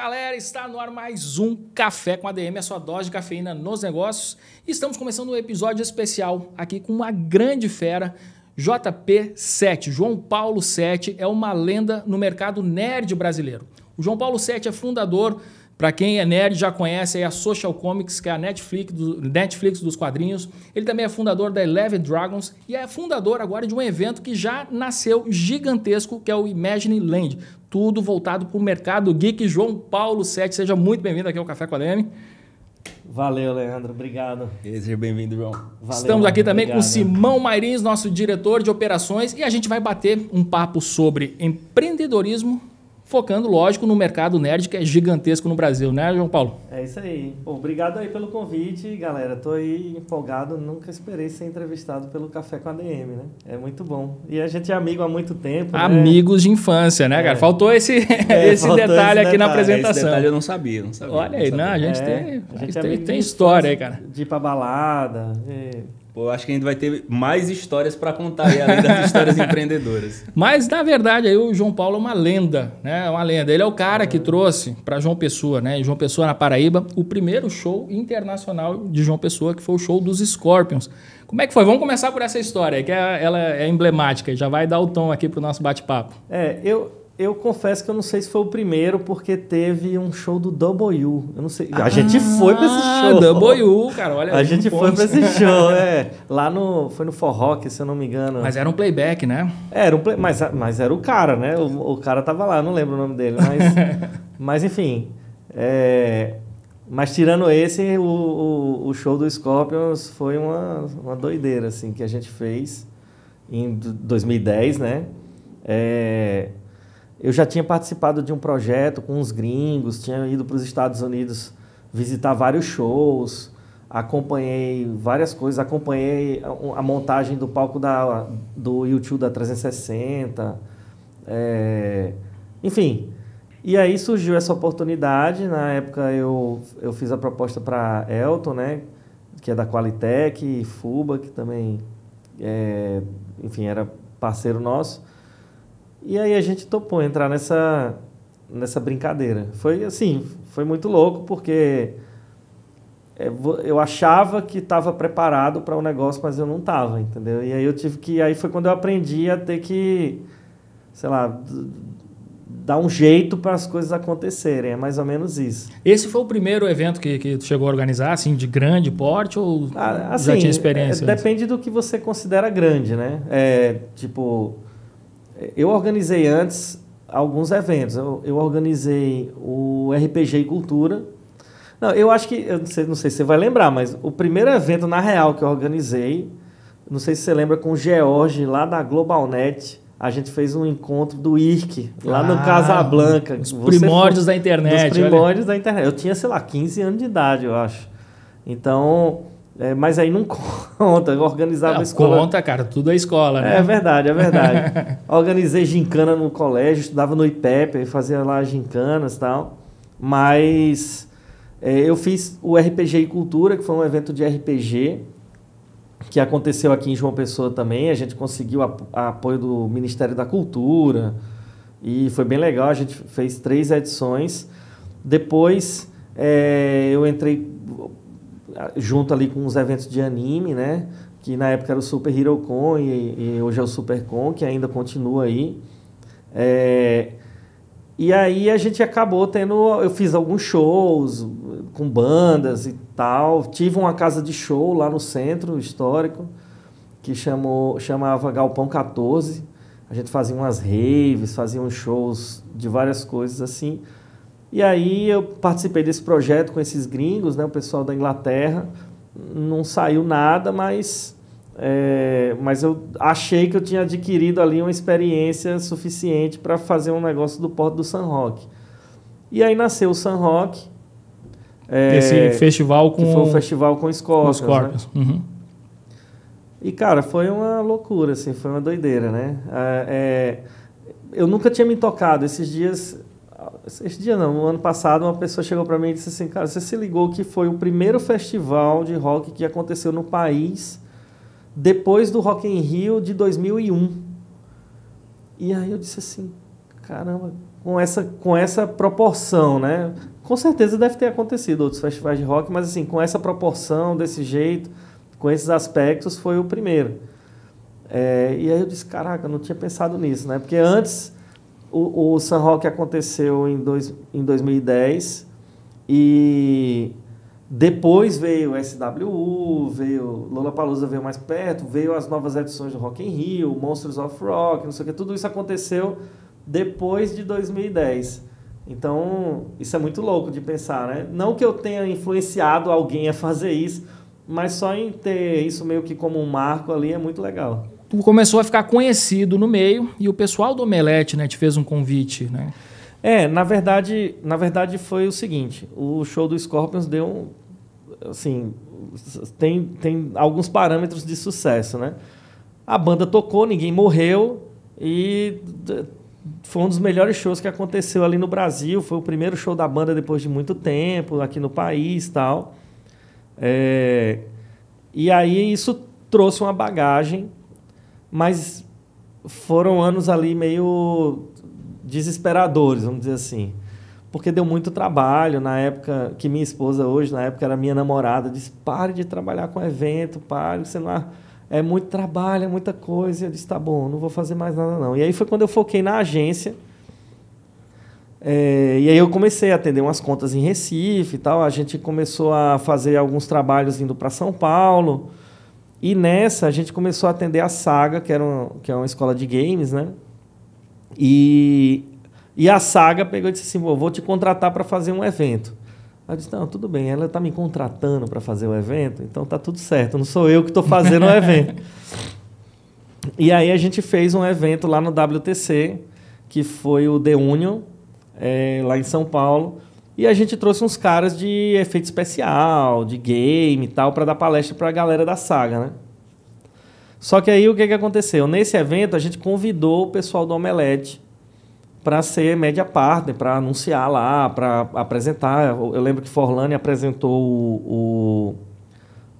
galera, está no ar mais um Café com ADM, a sua dose de cafeína nos negócios. Estamos começando um episódio especial aqui com uma grande fera, JP7. João Paulo 7 é uma lenda no mercado nerd brasileiro. O João Paulo 7 é fundador, para quem é nerd já conhece, é a Social Comics, que é a Netflix, do, Netflix dos quadrinhos. Ele também é fundador da Eleven Dragons e é fundador agora de um evento que já nasceu gigantesco, que é o Imagine Land tudo voltado para o mercado geek. João Paulo Sete, seja muito bem-vindo aqui ao Café com a Leme. Valeu, Leandro. Obrigado. Seja bem-vindo, João. Valeu, Estamos aqui também obrigado. com Simão Marins, nosso diretor de operações, e a gente vai bater um papo sobre empreendedorismo focando, lógico, no mercado nerd que é gigantesco no Brasil, né, João Paulo? É isso aí. Bom, obrigado aí pelo convite, galera. Tô aí empolgado, nunca esperei ser entrevistado pelo Café com a DM, né? É muito bom. E a gente é amigo há muito tempo. Né? Amigos né? de infância, né, é. cara? Faltou esse, é, esse, faltou detalhe esse, detalhe aqui na apresentação. Esse detalhe eu não sabia, não sabia. Olha aí, não, sabia. não a gente é, tem, a gente é tem, tem história aí, cara. De ir pra balada. E eu acho que a gente vai ter mais histórias para contar aí, além das histórias empreendedoras. Mas, na verdade, aí o João Paulo é uma lenda, né? É uma lenda. Ele é o cara que trouxe para João Pessoa, né? João Pessoa, na Paraíba, o primeiro show internacional de João Pessoa, que foi o show dos Scorpions. Como é que foi? Vamos começar por essa história, que é, ela é emblemática. Já vai dar o tom aqui para o nosso bate-papo. É, eu, eu confesso que eu não sei se foi o primeiro, porque teve um show do W. Eu não sei. Ah, a gente ah, foi pra esse show. W, cara, olha. A gente foi pra esse show, é. Lá no. Foi no Forrock, se eu não me engano. Mas era um playback, né? É, era um play, mas, mas era o cara, né? O, o cara tava lá, não lembro o nome dele. Mas, mas enfim. É, mas tirando esse, o, o, o, show do Scorpions foi uma, uma doideira, assim, que a gente fez em 2010, né? É, eu já tinha participado de um projeto com uns gringos, tinha ido para os Estados Unidos visitar vários shows, acompanhei várias coisas, acompanhei a, a montagem do palco da, do YouTube da 360, é, eh, enfim. E aí surgiu essa oportunidade, na época eu, eu fiz a proposta para Elton, né, que é da Qualitec, e Fuba, que também, é, enfim, era parceiro nosso. E aí a gente topou entrar nessa, nessa brincadeira. Foi assim, foi muito louco, porque é, eu achava que estava preparado para o um negócio, mas eu não estava, entendeu? E aí eu tive que. Aí foi quando eu aprendi a ter que, sei lá, dar um jeito para as coisas acontecerem. É mais ou menos isso. Esse foi o primeiro evento que, que tu chegou a organizar, assim, de grande porte ou ah, assim, já tinha assim, experiência? É, depende do que você considera grande, né? É, tipo eu organizei antes alguns eventos. Eu, eu organizei o RPG e Cultura. Não, eu acho que, eu não sei, não sei se você vai lembrar, mas o primeiro evento, na real, que eu organizei, não sei se você lembra, com o George, lá da Globalnet, a gente fez um encontro do IRC, lá ah, no Casablanca. Os primórdios foi, da internet. Os primórdios olha. da internet. Eu tinha, sei lá, 15 anos de idade, eu acho. Então, é, mas aí não conta, eu organizava não, a escola. Conta, cara, tudo é escola, né? É verdade, é verdade. Organizei gincana no colégio, estudava no IPEP, fazia lá gincanas e tal. Mas é, eu fiz o RPG e Cultura, que foi um evento de RPG, que aconteceu aqui em João Pessoa também. A gente conseguiu a, a apoio do Ministério da Cultura e foi bem legal. A gente fez três edições. Depois é, eu entrei junto ali com os eventos de anime, né? Que na época era o Super Hero Con e, e hoje é o Super Con, que ainda continua aí. É, e aí a gente acabou tendo. Eu fiz alguns shows com bandas e tal. Tive uma casa de show lá no centro histórico, que chamou, chamava Galpão 14. A gente fazia umas raves, fazia uns shows de várias coisas assim. E aí eu participei desse projeto com esses gringos, né, o pessoal da Inglaterra. Não saiu nada, mas, é, mas eu achei que eu tinha adquirido ali uma experiência suficiente para fazer um negócio do Porto do San Roque. E aí nasceu o San Roque. É, Esse festival com... Que foi um festival com Scorpions. Com Scorpions. Né? Uhum. E, cara, foi uma loucura, assim, foi uma doideira, né? É, eu nunca tinha me tocado. Esses dias esse dia não, no ano passado, uma pessoa chegou para mim e disse assim: Cara, você se ligou que foi o primeiro festival de rock que aconteceu no país depois do Rock in Rio de 2001. E aí eu disse assim: Caramba, com essa, com essa proporção, né? Com certeza deve ter acontecido outros festivais de rock, mas assim, com essa proporção, desse jeito, com esses aspectos, foi o primeiro. É, e aí eu disse: Caraca, não tinha pensado nisso, né? Porque antes o, o San Rock aconteceu em, dois, em 2010 e depois veio SWU, veio Lola Palusa veio mais perto, veio as novas edições do Rock in Rio, Monsters of Rock, não sei o que, tudo isso aconteceu depois de 2010. Então, isso é muito louco de pensar, né? Não que eu tenha influenciado alguém a fazer isso, mas só em ter isso meio que como um marco ali é muito legal tu começou a ficar conhecido no meio e o pessoal do Omelete né, te fez um convite, né? É, na verdade, na verdade foi o seguinte, o show do Scorpions deu assim, tem, tem alguns parâmetros de sucesso, né? A banda tocou, ninguém morreu e foi um dos melhores shows que aconteceu ali no Brasil, foi o primeiro show da banda depois de muito tempo aqui no país, tal. É, e aí isso trouxe uma bagagem mas foram anos ali meio desesperadores, vamos dizer assim. Porque deu muito trabalho na época que minha esposa hoje, na época era minha namorada, disse: "Pare de trabalhar com evento, pare, você não é, é muito trabalho, é muita coisa". Eu disse: "Tá bom, não vou fazer mais nada não". E aí foi quando eu foquei na agência. É, e aí eu comecei a atender umas contas em Recife e tal. A gente começou a fazer alguns trabalhos indo para São Paulo. E nessa a gente começou a atender a Saga, que, era um, que é uma escola de games, né? E, e a Saga pegou e disse assim: vou te contratar para fazer um evento. Ela disse: Não, tudo bem, ela está me contratando para fazer o evento, então tá tudo certo, não sou eu que estou fazendo o evento. E aí a gente fez um evento lá no WTC, que foi o The Union, é, lá em São Paulo, e a gente trouxe uns caras de efeito especial, de game e tal, para dar palestra para a galera da saga, né? Só que aí o que, que aconteceu? Nesse evento a gente convidou o pessoal do Omelete para ser média partner, para anunciar lá, para apresentar. Eu, lembro que Forlani apresentou o,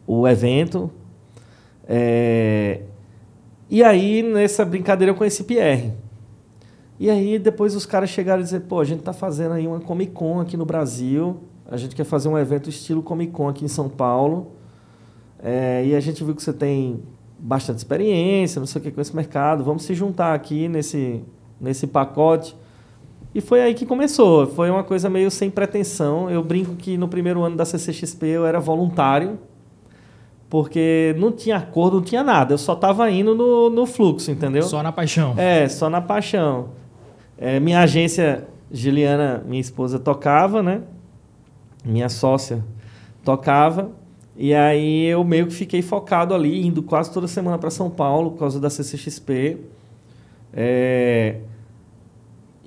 o, o evento. É... E aí nessa brincadeira eu conheci Pierre. E aí depois os caras chegaram e dizer, pô, a gente tá fazendo aí uma Comic Con aqui no Brasil, a gente quer fazer um evento estilo Comic Con aqui em São Paulo. É, e a gente viu que você tem bastante experiência, não sei o que com esse mercado, vamos se juntar aqui nesse, nesse pacote. E foi aí que começou, foi uma coisa meio sem pretensão. Eu brinco que no primeiro ano da CCXP eu era voluntário, porque não tinha acordo, não tinha nada, eu só estava indo no, no fluxo, entendeu? Só na paixão. É, só na paixão. É, minha agência, Juliana, minha esposa, tocava, né? Minha sócia tocava. E aí eu meio que fiquei focado ali, indo quase toda semana para São Paulo por causa da CCXP. É...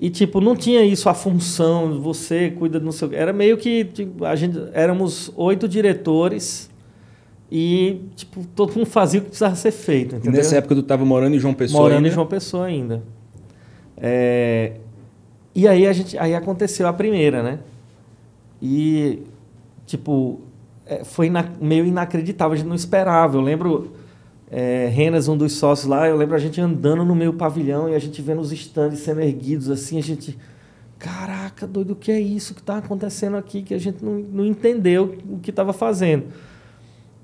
E, tipo, não tinha isso, a função, você cuida do seu... Era meio que... Tipo, a gente, éramos oito diretores e, tipo, todo mundo fazia o que precisava ser feito, entendeu? E nessa época tu tava morando em João Pessoa Morando ainda? em João Pessoa ainda. É, e aí a gente, aí aconteceu a primeira, né? E tipo é, foi meio inacreditável, a gente não esperava. Eu lembro é, Renas, um dos sócios lá, eu lembro a gente andando no meio pavilhão e a gente vendo os estandes sendo erguidos assim, a gente caraca, doido, o que é isso que está acontecendo aqui que a gente não, não entendeu o que estava fazendo.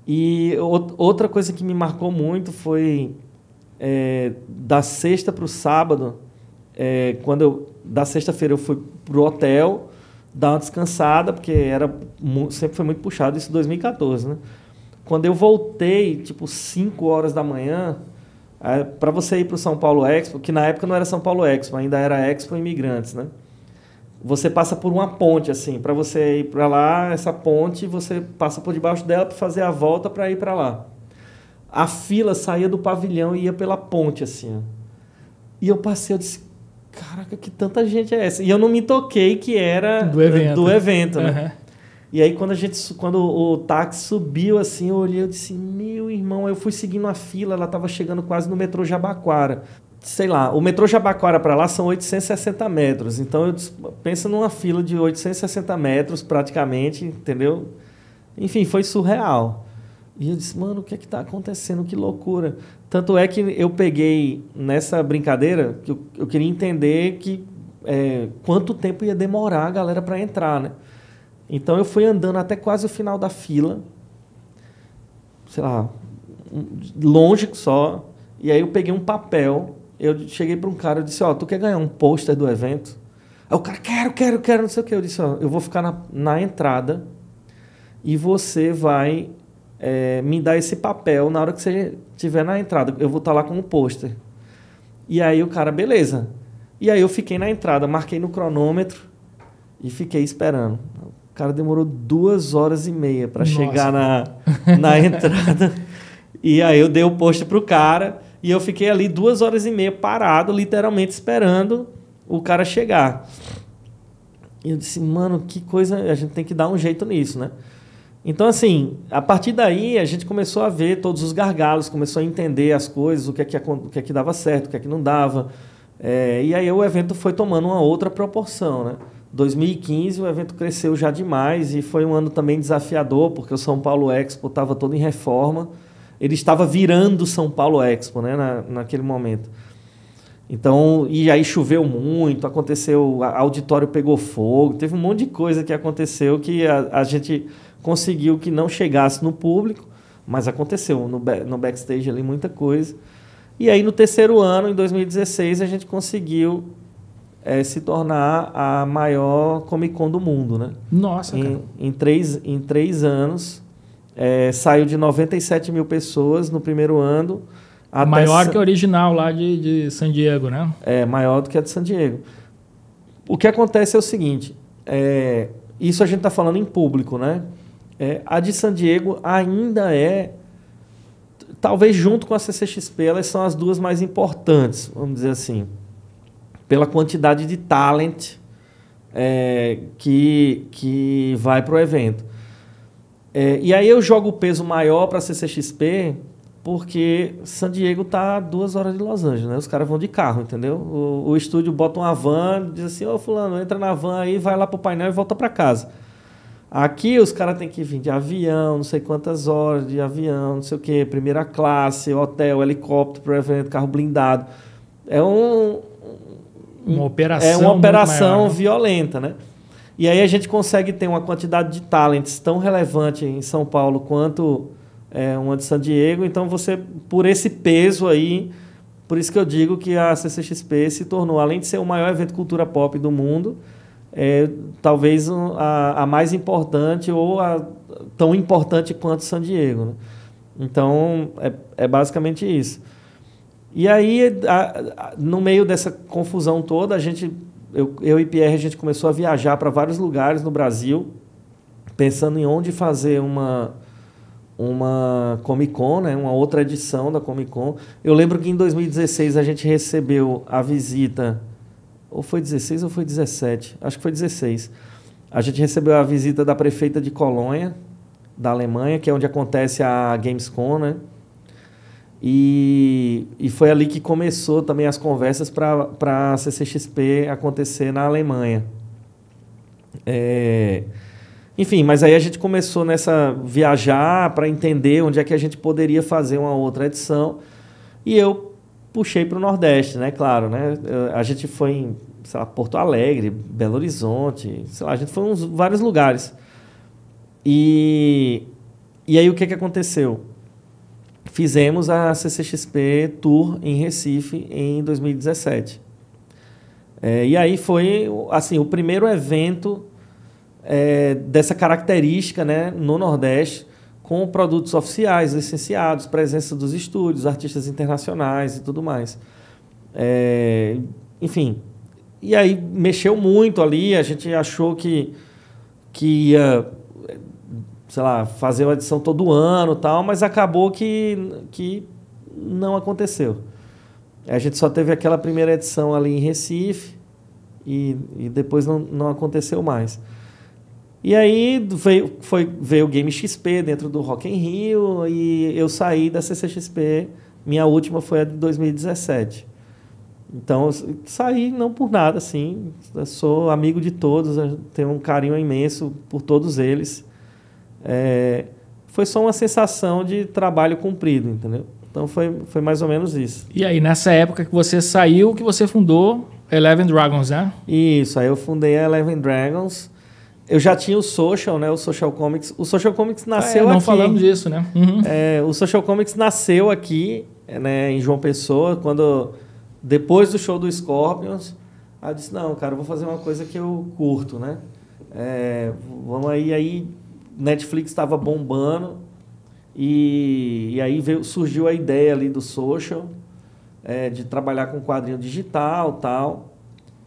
E outra coisa que me marcou muito foi é, da sexta para o sábado, é, quando eu, da sexta-feira eu fui pro hotel dar uma descansada, porque era sempre foi muito puxado, isso em 2014, né? Quando eu voltei, tipo 5 horas da manhã, é, para você ir pro São Paulo Expo, que na época não era São Paulo Expo, ainda era Expo Imigrantes, né? Você passa por uma ponte assim, para você ir para lá, essa ponte você passa por debaixo dela para fazer a volta para ir para lá. A fila saía do pavilhão e ia pela ponte assim. Ó. E eu passei, eu disse, caraca, que tanta gente é essa? E eu não me toquei que era do evento, do né? evento uhum. né? E aí quando a gente quando o, táxi subiu assim, eu olhei, eu disse: "Meu irmão, eu fui seguindo a fila, ela estava chegando quase no metrô Jabaquara". Sei lá, o metrô Jabaquara para lá são 860 metros. Então eu disse, numa fila de 860 metros praticamente, entendeu? Enfim, foi surreal. E eu disse, mano, o que é que tá acontecendo? Que loucura. Tanto é que eu peguei nessa brincadeira que eu, eu queria entender que é, quanto tempo ia demorar a galera para entrar, né? Então eu fui andando até quase o final da fila, sei lá, longe só. E aí eu peguei um papel, eu cheguei para um cara e disse: "Ó, oh, tu quer ganhar um pôster do evento?" Aí o cara: "Quero, quero, quero", não sei o que. Eu disse: "Ó, oh, eu vou ficar na, na entrada e você vai é, me dá esse papel na hora que você tiver na entrada. Eu vou estar tá lá com o pôster. E aí o cara, beleza. E aí eu fiquei na entrada, marquei no cronômetro e fiquei esperando. O cara demorou duas horas e meia para chegar na, na entrada. e aí eu dei o pôster pro cara e eu fiquei ali duas horas e meia parado, literalmente esperando o cara chegar. E eu disse, mano, que coisa. A gente tem que dar um jeito nisso, né? Então, assim, a partir daí a gente começou a ver todos os gargalos, começou a entender as coisas, o que é que, o que, é que dava certo, o que é que não dava. É, e aí o evento foi tomando uma outra proporção, né? 2015 o evento cresceu já demais e foi um ano também desafiador, porque o São Paulo Expo estava todo em reforma. Ele estava virando São Paulo Expo né, na, naquele momento. Então, e aí choveu muito, aconteceu, o auditório pegou fogo, teve um monte de coisa que aconteceu que a, a gente conseguiu que não chegasse no público, mas aconteceu no, no backstage ali muita coisa. E aí no terceiro ano, em 2016, a gente conseguiu é, se tornar a maior Comic Con do mundo, né? Nossa, em, cara. Em três, em três anos, é, saiu de 97 mil pessoas no primeiro ano. maior que a original lá de, de San Diego, né? É, maior do que a de San Diego. O que acontece é o seguinte, é, isso a gente está falando em público, né? É, a de San Diego ainda é, talvez junto com a CCXP, elas são as duas mais importantes, vamos dizer assim, pela quantidade de talent é, que, que vai para o evento. É, e aí eu jogo o peso maior para a CCXP porque San Diego tá a duas horas de Los Angeles, né? Os caras vão de carro, entendeu? O, o estúdio bota uma van, diz assim, ô oh, fulano, entra na van aí, vai lá pro painel e volta para casa. Aqui os caras têm que vir de avião, não sei quantas horas de avião, não sei o que, primeira classe, hotel, helicóptero para evento, carro blindado. É um, uma operação, é uma operação maior, né? violenta, né? E aí a gente consegue ter uma quantidade de talentos tão relevante em São Paulo quanto é, uma de San Diego. Então você, por esse peso aí, por isso que eu digo que a CCXP se tornou, além de ser o maior evento de cultura pop do mundo, é, talvez a, a, mais importante ou a, tão importante quanto San Diego. Né? Então, é, é, basicamente isso. E aí, a, no meio dessa confusão toda, a gente, eu, eu e Pierre, a gente começou a viajar para vários lugares no Brasil, pensando em onde fazer uma, uma Comic Con, né? uma outra edição da Comic Con. Eu lembro que em 2016 a gente recebeu a visita ou foi 16 ou foi 17, acho que foi 16. A gente recebeu a visita da prefeita de Colônia, da Alemanha, que é onde acontece a Gamescom, né? E, e foi ali que começou também as conversas para a CCXP acontecer na Alemanha. É, enfim, mas aí a gente começou nessa viajar para entender onde é que a gente poderia fazer uma outra edição. E eu puxei para o Nordeste, né? Claro, né? Eh, a gente foi em lá, Porto Alegre, Belo Horizonte, sei lá, a gente foi em uns, vários lugares. E, e aí o que, que aconteceu? Fizemos a CCXP Tour em Recife em 2017. É, eh, e aí foi assim o primeiro evento é, dessa característica né, no Nordeste com produtos oficiais, licenciados, presença dos estúdios, artistas internacionais e tudo mais. É, enfim, e aí mexeu muito ali, a gente achou que, que ia, sei lá, fazer uma edição todo ano tal, mas acabou que, que não aconteceu. A gente só teve aquela primeira edição ali em Recife e, e depois não, não aconteceu mais. E aí veio, foi, veio o Game XP dentro do Rock in Rio e eu saí da CCXP. Minha última foi a de 2017. Então eu saí não por nada, assim. Eu sou amigo de todos, tenho um carinho imenso por todos eles. É, foi só uma sensação de trabalho cumprido, entendeu? Então foi, foi mais ou menos isso. E aí, nessa época que você saiu, que você fundou Eleven Dragons, né? Isso, aí eu fundei a Eleven Dragons. Eu já tinha o Social, né? O Social Comics. O Social Comics nasceu ah, é, não aqui. falamos disso, né? Uhum. É, o Social Comics nasceu aqui, né, em João Pessoa, quando depois do show do Scorpions, aí eu disse, não, cara, vou fazer uma coisa que eu curto, né? É, vamos aí, aí Netflix estava bombando e, e aí veio, surgiu a ideia ali do Social, é, de trabalhar com quadrinho digital tal.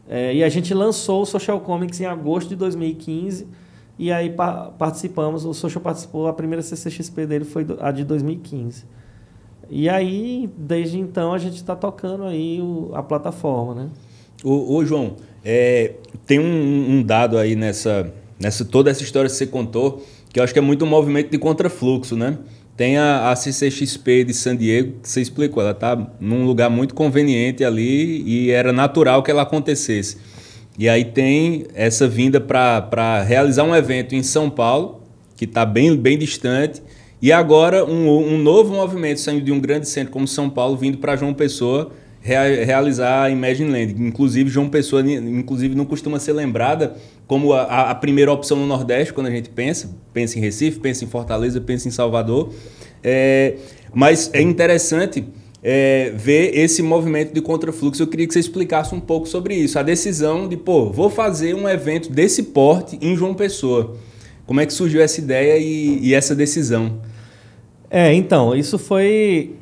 É, e a gente lançou o Social Comics em agosto de 2015. E aí pa participamos, o Social participou, a primeira CCXP dele foi a de 2015. E aí, desde então, a gente está tocando aí o, a plataforma, né? Ô, ô João, é, tem um, um, dado aí nessa, nessa toda essa história que você contou, que eu acho que é muito um movimento de contrafluxo, né? Tem a, a CCXP de San Diego, que você explicou, ela está num lugar muito conveniente ali e era natural que ela acontecesse. E aí tem essa vinda para realizar um evento em São Paulo, que está bem, bem distante, e agora um, um novo movimento saindo de um grande centro como São Paulo, vindo para João Pessoa, realizar a Imagine Land. Inclusive, João Pessoa inclusive não costuma ser lembrada como a, a, primeira opção no Nordeste, quando a gente pensa, pensa em Recife, pensa em Fortaleza, pensa em Salvador. É, mas é interessante é, ver esse movimento de contrafluxo. Eu queria que você explicasse um pouco sobre isso. A decisão de, pô, vou fazer um evento desse porte em João Pessoa. Como é que surgiu essa ideia e, e essa decisão? É, então, isso foi.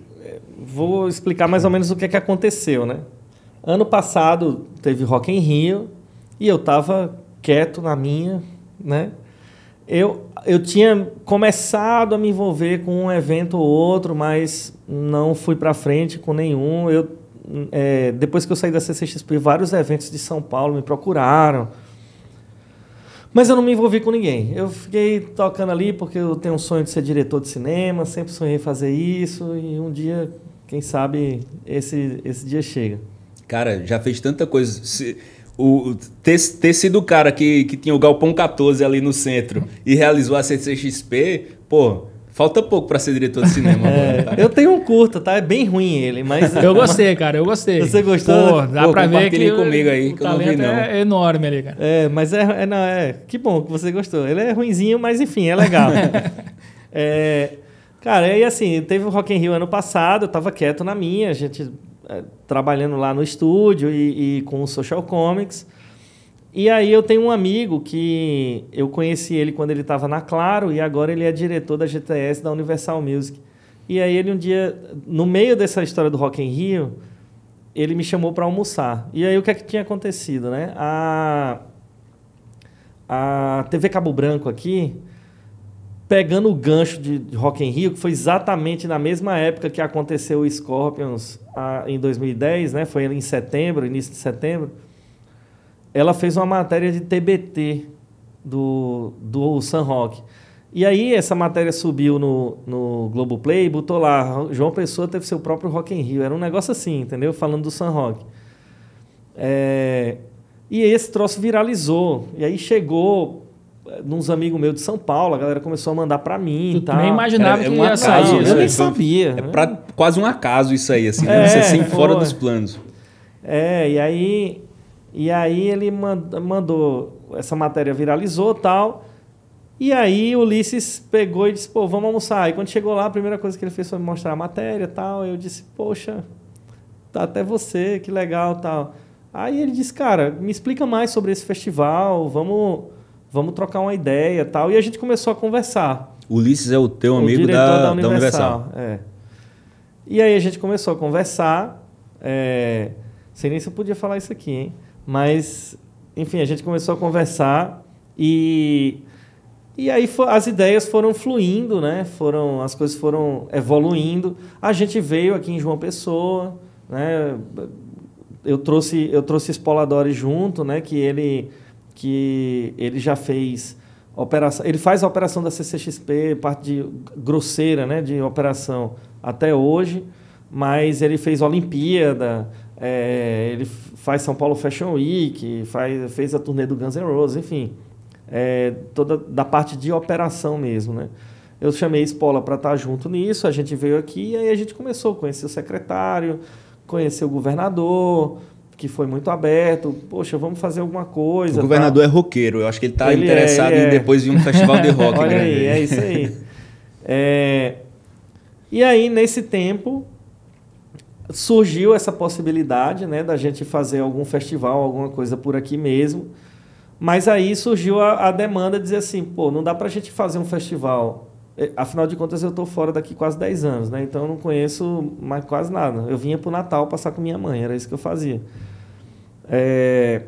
Vou explicar mais ou menos o que é que aconteceu, né? Ano passado teve Rock em Rio e eu estava quieto na minha, né? Eu, eu tinha começado a me envolver com um evento ou outro, mas não fui para frente com nenhum. Eu, é, depois que eu saí da CCXP, vários eventos de São Paulo me procuraram. Mas eu não me envolvi com ninguém. Eu fiquei tocando ali porque eu tenho um sonho de ser diretor de cinema, sempre sonhei fazer isso e um dia, quem sabe, esse, esse dia chega. Cara, já fez tanta coisa. Se o, ter, ter sido o cara que, que tinha o Galpão 14 ali no centro e realizou a CCXP, pô, Falta pouco para ser diretor de cinema. é, tá? eu tenho um curto, tá? É bem ruim ele, mas... Eu gostei, cara. Eu gostei. Você gostou? Pô, dá Pô, pra ver que... comigo aí, que eu não vi, não. é enorme ali, cara. É, mas é, é, não, é... Que bom que você gostou. Ele é ruinzinho, mas enfim, é legal. é, cara, e assim, teve o Rock in Rio ano passado, eu tava quieto na minha, a gente é, trabalhando lá no estúdio e, e, com o Social Comics. E aí eu tenho um amigo que eu conheci ele quando ele estava na Claro e agora ele é diretor da GTS da Universal Music. E aí ele um dia, no meio dessa história do Rock em Rio, ele me chamou para almoçar. E aí o que é que tinha acontecido, né? A a TV Cabo Branco aqui, pegando o gancho de Rock em Rio, que foi exatamente na mesma época que aconteceu o Scorpions a, em 2010, né? Foi em setembro, início de setembro. Ela fez uma matéria de TBT do, do San Rock E aí essa matéria subiu no, no Globoplay e botou lá, João Pessoa teve seu próprio Rock in Rio. Era um negócio assim, entendeu? Falando do San Rock É... E esse troço viralizou. E aí chegou uns amigos meus de São Paulo, a galera começou a mandar para mim e tal. Nem imaginava Era, é, é que é um ia acaso, sair. Né? Eu nem sabia. É né? pra, quase um acaso isso aí, assim, né? Você é, sempre fora dos planos. É, e aí, e aí ele mandou, essa matéria viralizou tal. E aí o Ulisses pegou e disse, pô, vamos almoçar. E quando chegou lá, a primeira coisa que ele fez foi me mostrar a matéria tal. Eu disse, poxa, tá até você, que legal tal. Aí ele disse, cara, me explica mais sobre esse festival, vamos vamos trocar uma ideia tal. E a gente começou a conversar. Ulisses é o teu o amigo da, da Universal. Da Universal. É. E aí a gente começou a conversar. É... Sei nem se eu podia falar isso aqui, hein? Mas, enfim, a gente começou a conversar e. E aí as ideias foram fluindo, né? Foram, as coisas foram evoluindo. A gente veio aqui em João Pessoa, né? Eu trouxe, eu trouxe Espoladores junto, né? Que ele que ele já fez operação, ele faz a operação da CCXP, parte de grosseira, né, de operação até hoje, mas ele fez Olimpíada, é, ele faz São Paulo Fashion Week, faz, fez a turnê do Guns N' Roses, enfim, é, toda da parte de operação mesmo, né? Eu chamei a Espola para estar tá junto nisso, a gente veio aqui e aí a gente começou a conhecer o secretário, conhecer o governador, que foi muito aberto. Poxa, vamos fazer alguma coisa. O governador tá? é roqueiro, eu acho que ele está é, interessado é, ele em é. depois vir um festival de rock. Olha aí, é isso aí. É... E aí, nesse tempo, surgiu essa possibilidade né, da gente fazer algum festival, alguma coisa por aqui mesmo. Mas aí surgiu a, a demanda de dizer assim, pô, não dá para a gente fazer um festival. É, afinal de contas, eu estou fora daqui quase 10 anos, né? Então, eu não conheço mais quase nada. Eu vinha para o Natal passar com minha mãe, era isso que eu fazia. É...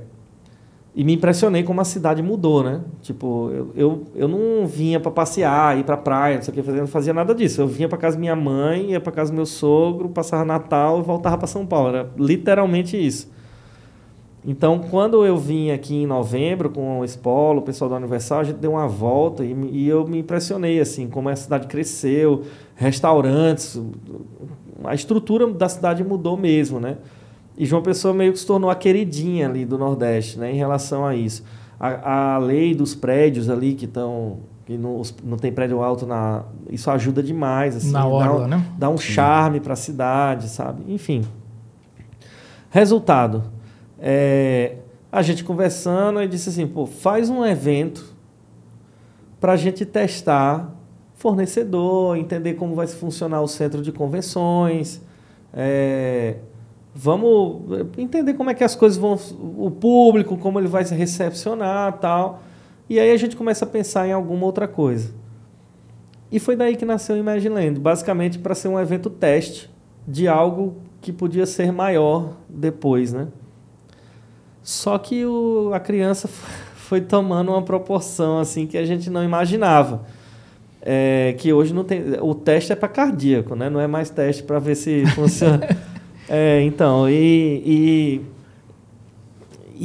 E me impressionei como a cidade mudou, né? Tipo, eu, eu, eu não vinha para passear, ir para praia, não sei o que fazer, não fazia nada disso. Eu vinha para casa da minha mãe, ia para casa do meu sogro, passava Natal e voltava para São Paulo. Era literalmente isso. Então, quando eu vim aqui em novembro com o Espolo, o pessoal do Universal, a gente deu uma volta e, e eu me impressionei, assim, como a cidade cresceu, restaurantes, a estrutura da cidade mudou mesmo, né? E João Pessoa meio que se tornou a queridinha ali do Nordeste, né, em relação a isso. A, a lei dos prédios ali que estão que não, não tem prédio alto na isso ajuda demais assim, na orla, dá, um, né? dá um charme para a cidade, sabe? Enfim. Resultado, é, a gente conversando e disse assim, pô, faz um evento para a gente testar fornecedor, entender como vai funcionar o centro de convenções, é, vamos entender como é que as coisas vão, o público, como ele vai se recepcionar tal. E aí a gente começa a pensar em alguma outra coisa. E foi daí que nasceu o Imagine Land basicamente para ser um evento teste de algo que podia ser maior depois, né? Só que o, a criança foi tomando uma proporção assim que a gente não imaginava. É, que hoje não tem. O teste é para cardíaco, né? Não é mais teste para ver se funciona. É, então, e, e,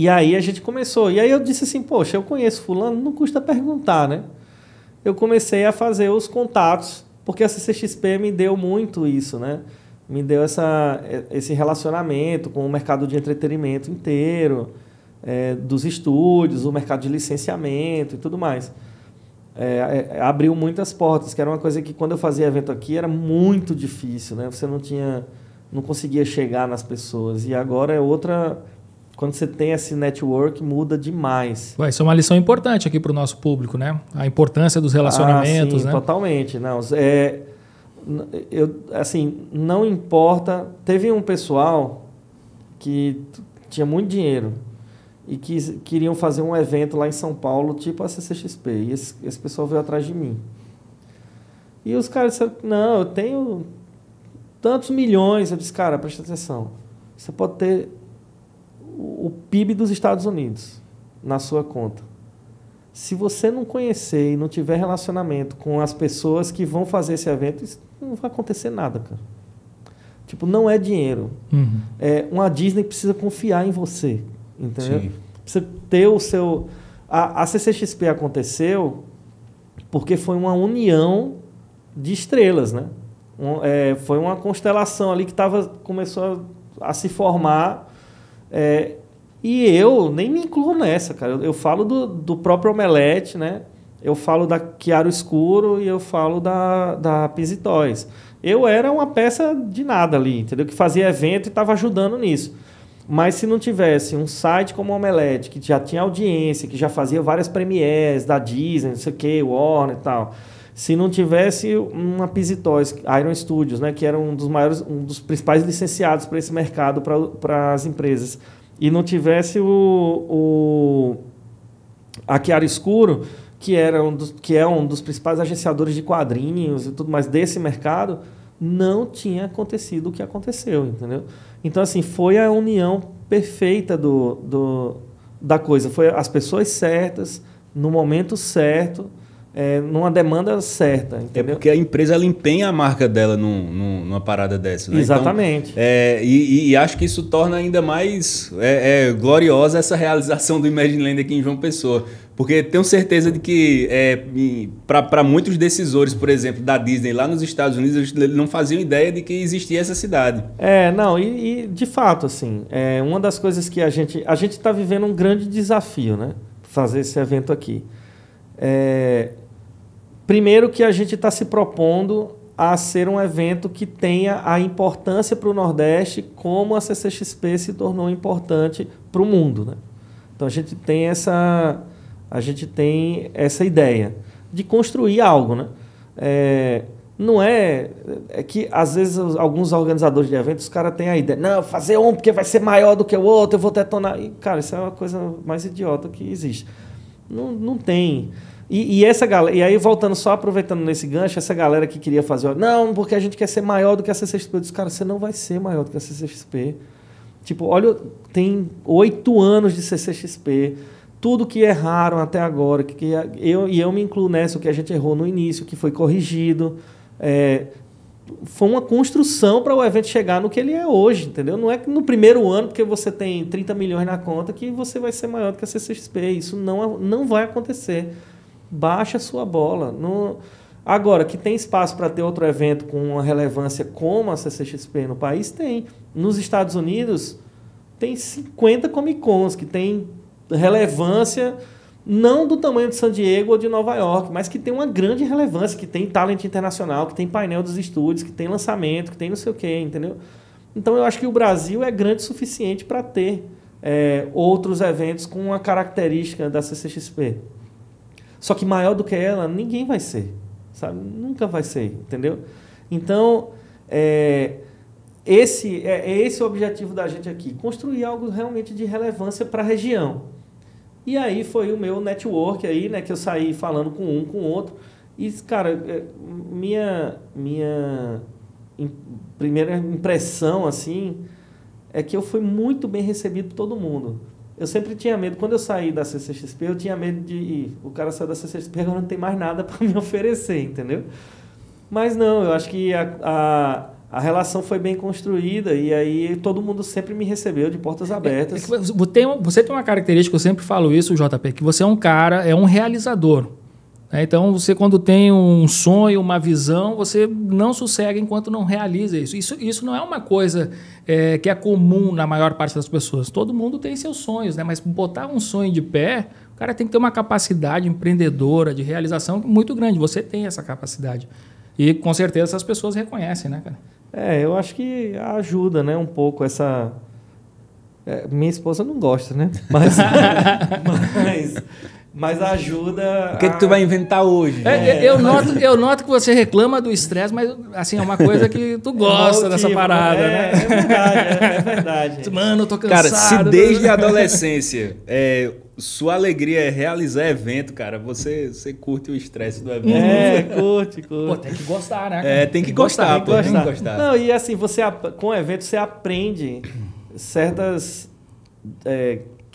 e aí a gente começou. E aí eu disse assim, poxa, eu conheço fulano, não custa perguntar, né? Eu comecei a fazer os contatos, porque a CCXP me deu muito isso, né? Me deu essa, é, esse relacionamento com o mercado de entretenimento inteiro, é, dos estúdios, o mercado de licenciamento e tudo mais. É, é, abriu muitas portas, que era uma coisa que quando eu fazia evento aqui era muito difícil, né? Você não tinha não conseguia chegar nas pessoas. E agora é outra. Quando você tem esse network, muda demais. Ué, isso é uma lição importante aqui para o nosso público, né? A importância dos relacionamentos, ah, sim, né? Totalmente. Não, é, eu, assim, não importa. Teve um pessoal que tinha muito dinheiro e que queriam fazer um evento lá em São Paulo, tipo a CCXP. E esse, esse pessoal veio atrás de mim. E os caras disseram: Não, eu tenho tantos milhões. Eu disse, cara, presta atenção. Você pode ter o PIB dos Estados Unidos na sua conta. Se você não conhecer e não tiver relacionamento com as pessoas que vão fazer esse evento, isso não vai acontecer nada, cara. Tipo, não é dinheiro. Uhum. É, uma Disney precisa confiar em você, entendeu? Sim. Precisa ter o seu... A, a CCXP aconteceu porque foi uma união de estrelas, né? Um, é, foi uma constelação ali que tava, começou a, a se formar. É, e eu nem me incluo nessa, cara. Eu, eu falo do, do próprio Omelete, né? Eu falo da Chiaro Escuro e eu falo da, da Pisitóis. Eu era uma peça de nada ali, entendeu? Que fazia evento e estava ajudando nisso. Mas se não tivesse um site como o Omelete, que já tinha audiência, que já fazia várias premières da Disney, não sei o que, Warner e tal se não tivesse uma a Iron Studios, né, que era um dos maiores, um dos principais licenciados para esse mercado, para as empresas, e não tivesse o, o a Chiara Escuro, que, era um dos, que é um dos principais agenciadores de quadrinhos e tudo mais desse mercado, não tinha acontecido o que aconteceu, entendeu? Então, assim, foi a união perfeita do, do, da coisa. Foi as pessoas certas, no momento certo, é, numa demanda certa. É entendeu? É porque a empresa ela empenha a marca dela num, num, numa parada dessa. Né? Exatamente. Então, é, e, e, acho que isso torna ainda mais é, é, gloriosa essa realização do Imagine Land aqui em João Pessoa. Porque tenho certeza de que é, para muitos decisores, por exemplo, da Disney lá nos Estados Unidos, eles não faziam ideia de que existia essa cidade. É, não, e, e de fato, assim, é uma das coisas que a gente. A gente está vivendo um grande desafio, né? Fazer esse evento aqui. É, Primeiro que a gente está se propondo a ser um evento que tenha a importância para o Nordeste como a CCXP se tornou importante para o mundo. Né? Então a gente tem essa a gente tem essa ideia de construir algo, né? É, não é, é que às vezes alguns organizadores de eventos os cara tem a ideia, não fazer um porque vai ser maior do que o outro, eu vou detonar. E, cara, isso é uma coisa mais idiota que existe. Não, não tem. E, e, essa galera, e aí voltando só aproveitando nesse gancho, essa galera que queria fazer, não, porque a gente quer ser maior do que a CCXP. Eu disse, cara, você não vai ser maior do que a CCXP. Tipo, olha, tem oito anos de CCXP, tudo que erraram até agora, que, que eu, e eu me incluo nessa, o que a gente errou no início, que foi corrigido. É, foi uma construção para o evento chegar no que ele é hoje, entendeu? Não é que no primeiro ano, porque você tem 30 milhões na conta, que você vai ser maior do que a CCXP. Isso não, não vai acontecer baixa sua bola. no Agora, que tem espaço para ter outro evento com uma relevância como a CCXP no país, tem. Nos Estados Unidos, tem 50 Comic Cons que tem relevância, não do tamanho de San Diego ou de Nova York, mas que tem uma grande relevância, que tem talento internacional, que tem painel dos estúdios, que tem lançamento, que tem não sei o quê, entendeu? Então, eu acho que o Brasil é grande o suficiente para ter é, outros eventos com a característica da CCXP. Só que maior do que ela, ninguém vai ser. Sabe? Nunca vai ser, entendeu? Então, é, esse é, é esse o objetivo da gente aqui. Construir algo realmente de relevância para a região. E aí foi o meu network aí, né? Que eu saí falando com um, com outro. E, cara, é, minha, minha primeira impressão, assim, é que eu fui muito bem recebido por todo mundo eu sempre tinha medo. Quando eu saí da CCXP, eu tinha medo de ir. O cara saiu da CCXP, agora não tem mais nada para me oferecer, entendeu? Mas não, eu acho que a, a, a, relação foi bem construída e aí todo mundo sempre me recebeu de portas abertas. É, é você tem uma característica, eu sempre falo isso, JP, que você é um cara, é um realizador. Né? Então, você quando tem um sonho, uma visão, você não sossega enquanto não realiza isso. Isso, isso não é uma coisa é, que é comum na maior parte das pessoas. Todo mundo tem seus sonhos, né? Mas botar um sonho de pé, o cara tem que ter uma capacidade empreendedora de realização muito grande. Você tem essa capacidade. E com certeza essas pessoas reconhecem, né, cara? É, eu acho que ajuda, né, um pouco essa. É, minha esposa não gosta, né? Mas, mas mas uhum. ajuda. O que, a... É que tu vai inventar hoje? É, é, Eu, noto, eu noto que você reclama do estresse, mas assim, é uma coisa que tu é gosta é dessa parada, né? né? É verdade, é, verdade. Mano, eu tô cansado. Cara, se desde a adolescência sua alegria é realizar evento, cara, você, você curte o estresse do evento. É, curte, curte. Pô, tem que gostar, né? É, tem que, tem gostar, pô, tem que gostar. Não, e assim, você, com o evento você aprende certas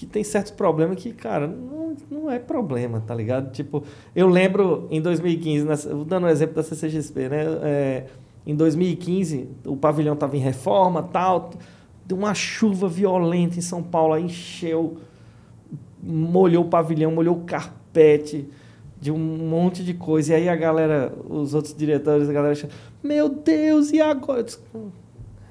que tem certos problemas que, cara, não, não é problema, tá ligado? Tipo, eu lembro em 2015, nessa, dando um exemplo da CCXP, né? É, em 2015, o pavilhão tava em reforma, tal, deu uma chuva violenta em São Paulo, aí encheu, molhou o pavilhão, molhou o carpete de um monte de coisa. E aí a galera, os outros diretores, a galera, meu Deus, e agora? Hum,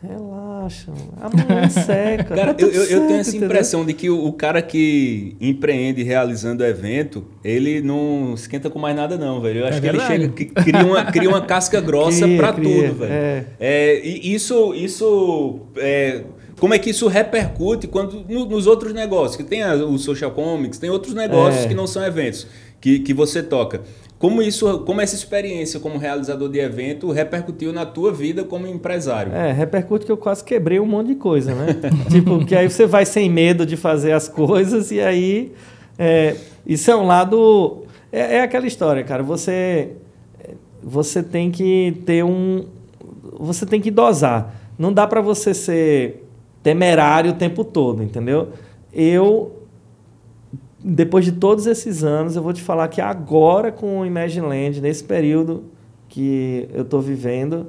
Relaxa, amanhã é seca. Cara, tá eu, eu, eu, tenho essa entendeu? impressão de que o, o, cara que empreende realizando evento, ele não esquenta com mais nada, não, velho. Eu acho é que ele chega, que cria, uma, cria uma casca grossa para tudo, velho. É. É, e isso, isso é, como é que isso repercute quando no, nos outros negócios? Que tem a, o Social Comics, tem outros negócios é. que não são eventos que, que você toca. Como isso, como essa experiência como realizador de evento repercutiu na tua vida como empresário? É, repercute que eu quase quebrei um monte de coisa, né? tipo, que aí você vai sem medo de fazer as coisas e aí é, isso é um lado é, é, aquela história, cara. Você você tem que ter um você tem que dosar. Não dá para você ser temerário o tempo todo, entendeu? Eu depois de todos esses anos, eu vou te falar que agora com o Imagine Land, nesse período que eu estou vivendo,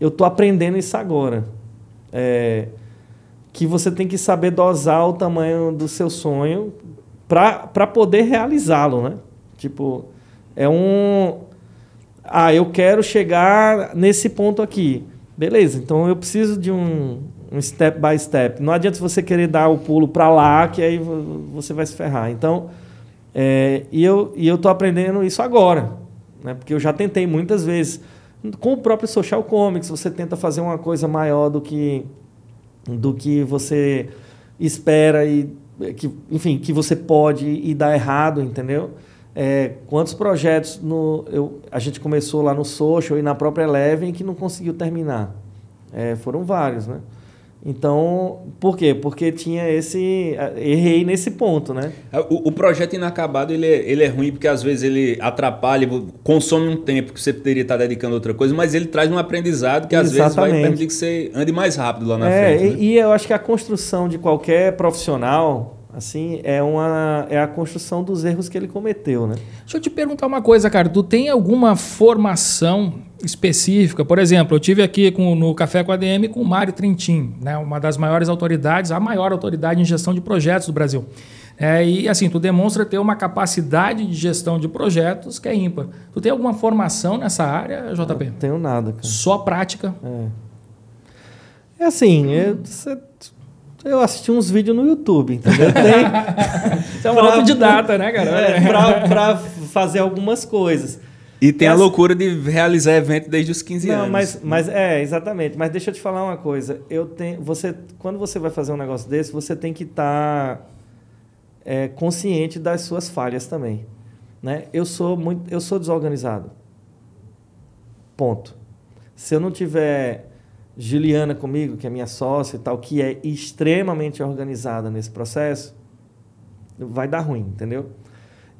eu estou aprendendo isso agora. É, que você tem que saber dosar o tamanho do seu sonho para poder realizá-lo, né? Tipo, é um... Ah, eu quero chegar nesse ponto aqui. Beleza, então eu preciso de um um step by step. Não adianta você querer dar o pulo para lá, que aí você vai se ferrar. Então, é, e eu e eu tô aprendendo isso agora, né? Porque eu já tentei muitas vezes com o próprio social comics, você tenta fazer uma coisa maior do que do que você espera e que, enfim, que você pode e dá errado, entendeu? É, quantos projetos no, eu, a gente começou lá no social e na própria Eleven que não conseguiu terminar? É, foram vários, né? Então, por quê? Porque tinha esse. Errei nesse ponto, né? É, o, o, projeto inacabado ele é, ele é ruim porque às vezes ele atrapalha, consome um tempo que você poderia estar dedicando a outra coisa, mas ele traz um aprendizado que às vezes vai permitir que você ande mais rápido lá na é, frente. Né? E, e eu acho que a construção de qualquer profissional, assim, é uma é a construção dos erros que ele cometeu, né? Deixa eu te perguntar uma coisa, cara. Tu tem alguma formação específica. Por exemplo, eu tive aqui com, no Café com a DM com o Mário Trentin, né, uma das maiores autoridades, a maior autoridade em gestão de projetos do Brasil. É, e assim, tu demonstra ter uma capacidade de gestão de projetos que é ímpar. Tu tem alguma formação nessa área, JP? Não tenho nada, cara. Só prática? É. É assim, eu, cê, eu assisti uns vídeos no YouTube, entendeu? Você é um autodidata, né, cara? É, pra, pra fazer algumas coisas. E tem mas... a loucura de realizar evento desde os 15 não, anos. Mas, mas é, exatamente. Mas deixa eu te falar uma coisa. Eu tenho, você, quando você vai fazer um negócio desse, você tem que estar tá, é, consciente das suas falhas também. Né? Eu sou muito, eu sou desorganizado. Ponto. Se eu não tiver Juliana comigo, que é minha sócia e tal, que é extremamente organizada nesse processo, vai dar ruim, entendeu?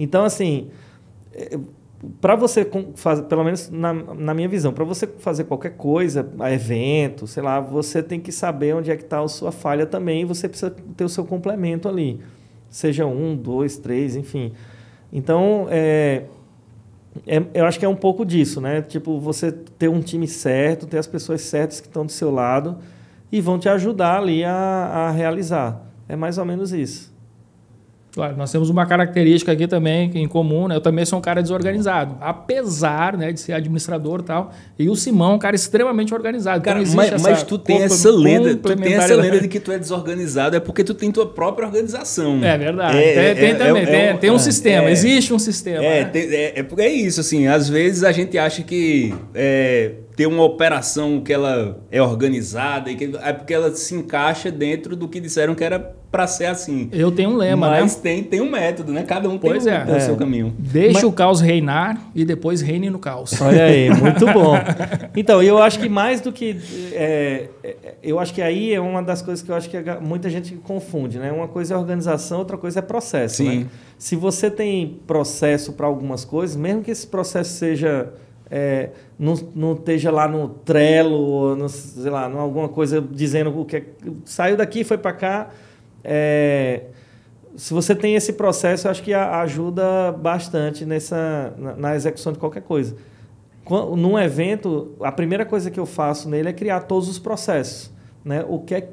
Então assim, é, para você fazer, pelo menos na, na minha visão, para você fazer qualquer coisa, evento, sei lá, você tem que saber onde é que está a sua falha também e você precisa ter o seu complemento ali. Seja um, dois, três, enfim. Então, é, é, eu acho que é um pouco disso, né? Tipo, você ter um time certo, ter as pessoas certas que estão do seu lado e vão te ajudar ali a, a realizar. É mais ou menos isso. Claro, nós temos uma característica aqui também em comum, né? Eu também sou um cara desorganizado, apesar né, de ser administrador e tal. E o Simão é um cara extremamente organizado. Então cara, então, mas, mas tu tem essa lenda, tu tem essa lenda de que tu é desorganizado, é porque tu tem tua própria organização. É verdade. É, tem, é, é tem também, tem, tem, um é, sistema, é. existe um sistema. É, né? é, porque é isso, assim, às vezes a gente acha que ter uma operação que ela é organizada, e que, é porque ela se encaixa dentro do que disseram que era para ser assim. Eu tenho um lema, Mas né? Mas tem, tem um método, né? Cada um pois é. tem, é. o, é. seu caminho. Deixa Mas... o caos reinar e depois reine no caos. Olha aí, muito bom. Então, eu acho que mais do que... É, é, eu acho que aí é uma das coisas que eu acho que muita gente confunde, né? Uma coisa é organização, outra coisa é processo, né? Sim. Né? Se você tem processo para algumas coisas, mesmo que esse processo seja... É, não, não esteja lá no Trello, ou no, sei lá, em alguma coisa dizendo o que é, saiu daqui, foi para cá, é, se você tem esse processo, eu acho que ajuda bastante nessa, na, na execução de qualquer coisa. num evento, a primeira coisa que eu faço nele é criar todos os processos. Né? O que é,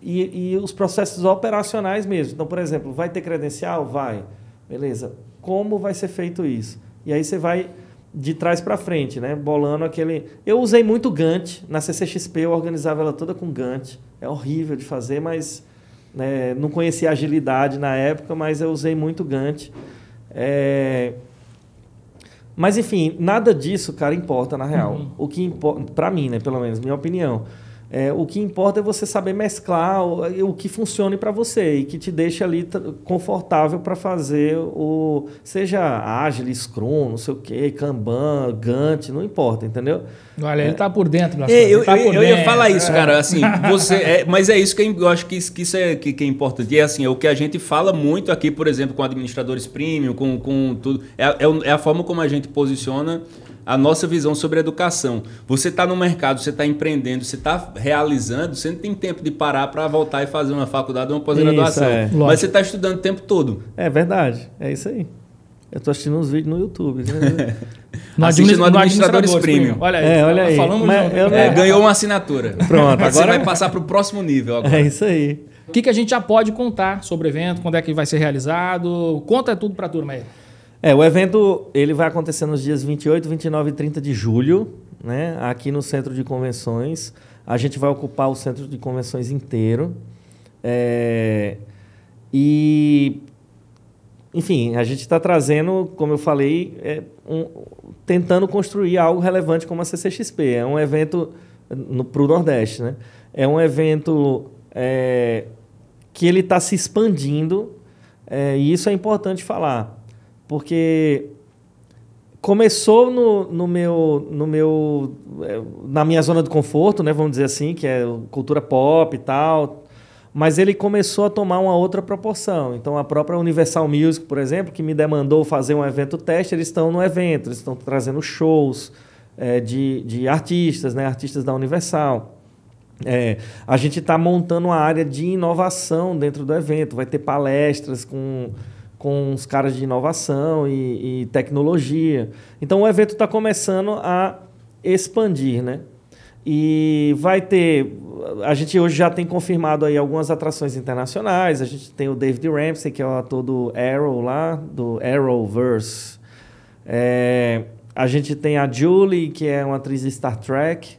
e, e os processos operacionais mesmo. Então, por exemplo, vai ter credencial? Vai. Beleza. Como vai ser feito isso? E aí você vai de trás para frente, né? Bolando aquele. Eu usei muito Gantt. Na CCXP eu organizava ela toda com Gantt. É horrível de fazer, mas né? Não conhecia agilidade na época, mas eu usei muito Gantt. É... Mas enfim, nada disso, cara, importa na real. Uhum. O que importa, para mim, né, pelo menos, minha opinião. É, o que importa é você saber mesclar o, o que funcione para você e que te deixe ali confortável para fazer o. Seja ágil, Scrum, não sei o quê, Kanban, Gantt, não importa, entendeu? Olha, é. ele tá por dentro das é, Eu, tá eu, eu ia falar isso, é. cara. Assim, você. É, mas é isso que é, eu acho que, que isso é, que, que é importante. E é assim, é o que a gente fala muito aqui, por exemplo, com administradores premium, com, com tudo. é a forma como a gente posiciona a nossa visão sobre educação. Você está no mercado, você está empreendendo, você está realizando, você não tem tempo de parar para voltar e fazer uma faculdade ou uma pós-graduação. É. Mas Lógico. você está estudando o tempo todo. É verdade, é isso aí. Eu estou assistindo uns vídeos no YouTube. Né? no, administ... no Administradores, administradores Premium. Tipo, olha aí. É, olha aí. Falamos é, ganhou uma assinatura. Pronto, agora você vai passar para o próximo nível. Agora. É isso aí. O que, que a gente já pode contar sobre o evento, quando é que vai ser realizado? Conta tudo para a turma aí. É, o evento ele vai acontecer nos dias 28, 29 e 30 de julho, né? Aqui no Centro de Convenções. A gente vai ocupar o Centro de Convenções inteiro. É, e, enfim, a gente está trazendo, como eu falei, é, um, tentando construir algo relevante como a CCXP. É um evento para o Nordeste, né? É um evento é, que ele está se expandindo é, e isso é importante falar porque começou no, no meu no meu eh, na minha zona de conforto, né, vamos dizer assim, que é cultura pop e tal, mas ele começou a tomar uma outra proporção. Então a própria Universal Music, por exemplo, que me demandou fazer um evento teste, eles estão no evento, eles estão trazendo shows é, de, de artistas, né, artistas da Universal. É, a gente está montando uma área de inovação dentro do evento, vai ter palestras com com os caras de inovação e, e tecnologia. Então o evento está começando a expandir, né? E vai ter. A gente hoje já tem confirmado aí algumas atrações internacionais. A gente tem o David Ramsey, que é o ator do Arrow lá, do Arrowverse. É, a gente tem a Julie, que é uma atriz de Star Trek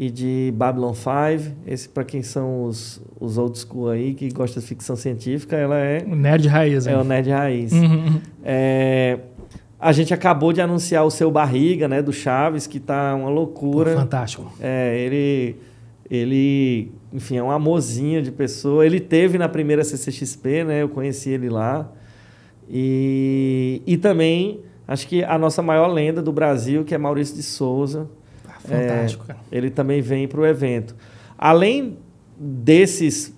e de Babylon 5. Esse, para quem são os, os old school aí, que gosta de ficção científica, ela é. O nerd raiz, É hein? Né? o nerd raiz. Uhum, uhum. É, a gente acabou de anunciar o seu Barriga, né, do Chaves, que tá uma loucura. Pô, fantástico. É, ele. Ele, enfim, é um amorzinho de pessoa. Ele teve na primeira CCXP, né? Eu conheci ele lá. E, e também, acho que a nossa maior lenda do Brasil, que é Maurício de Souza, Fantástico, é, cara. ele também vem para o evento. Além desses,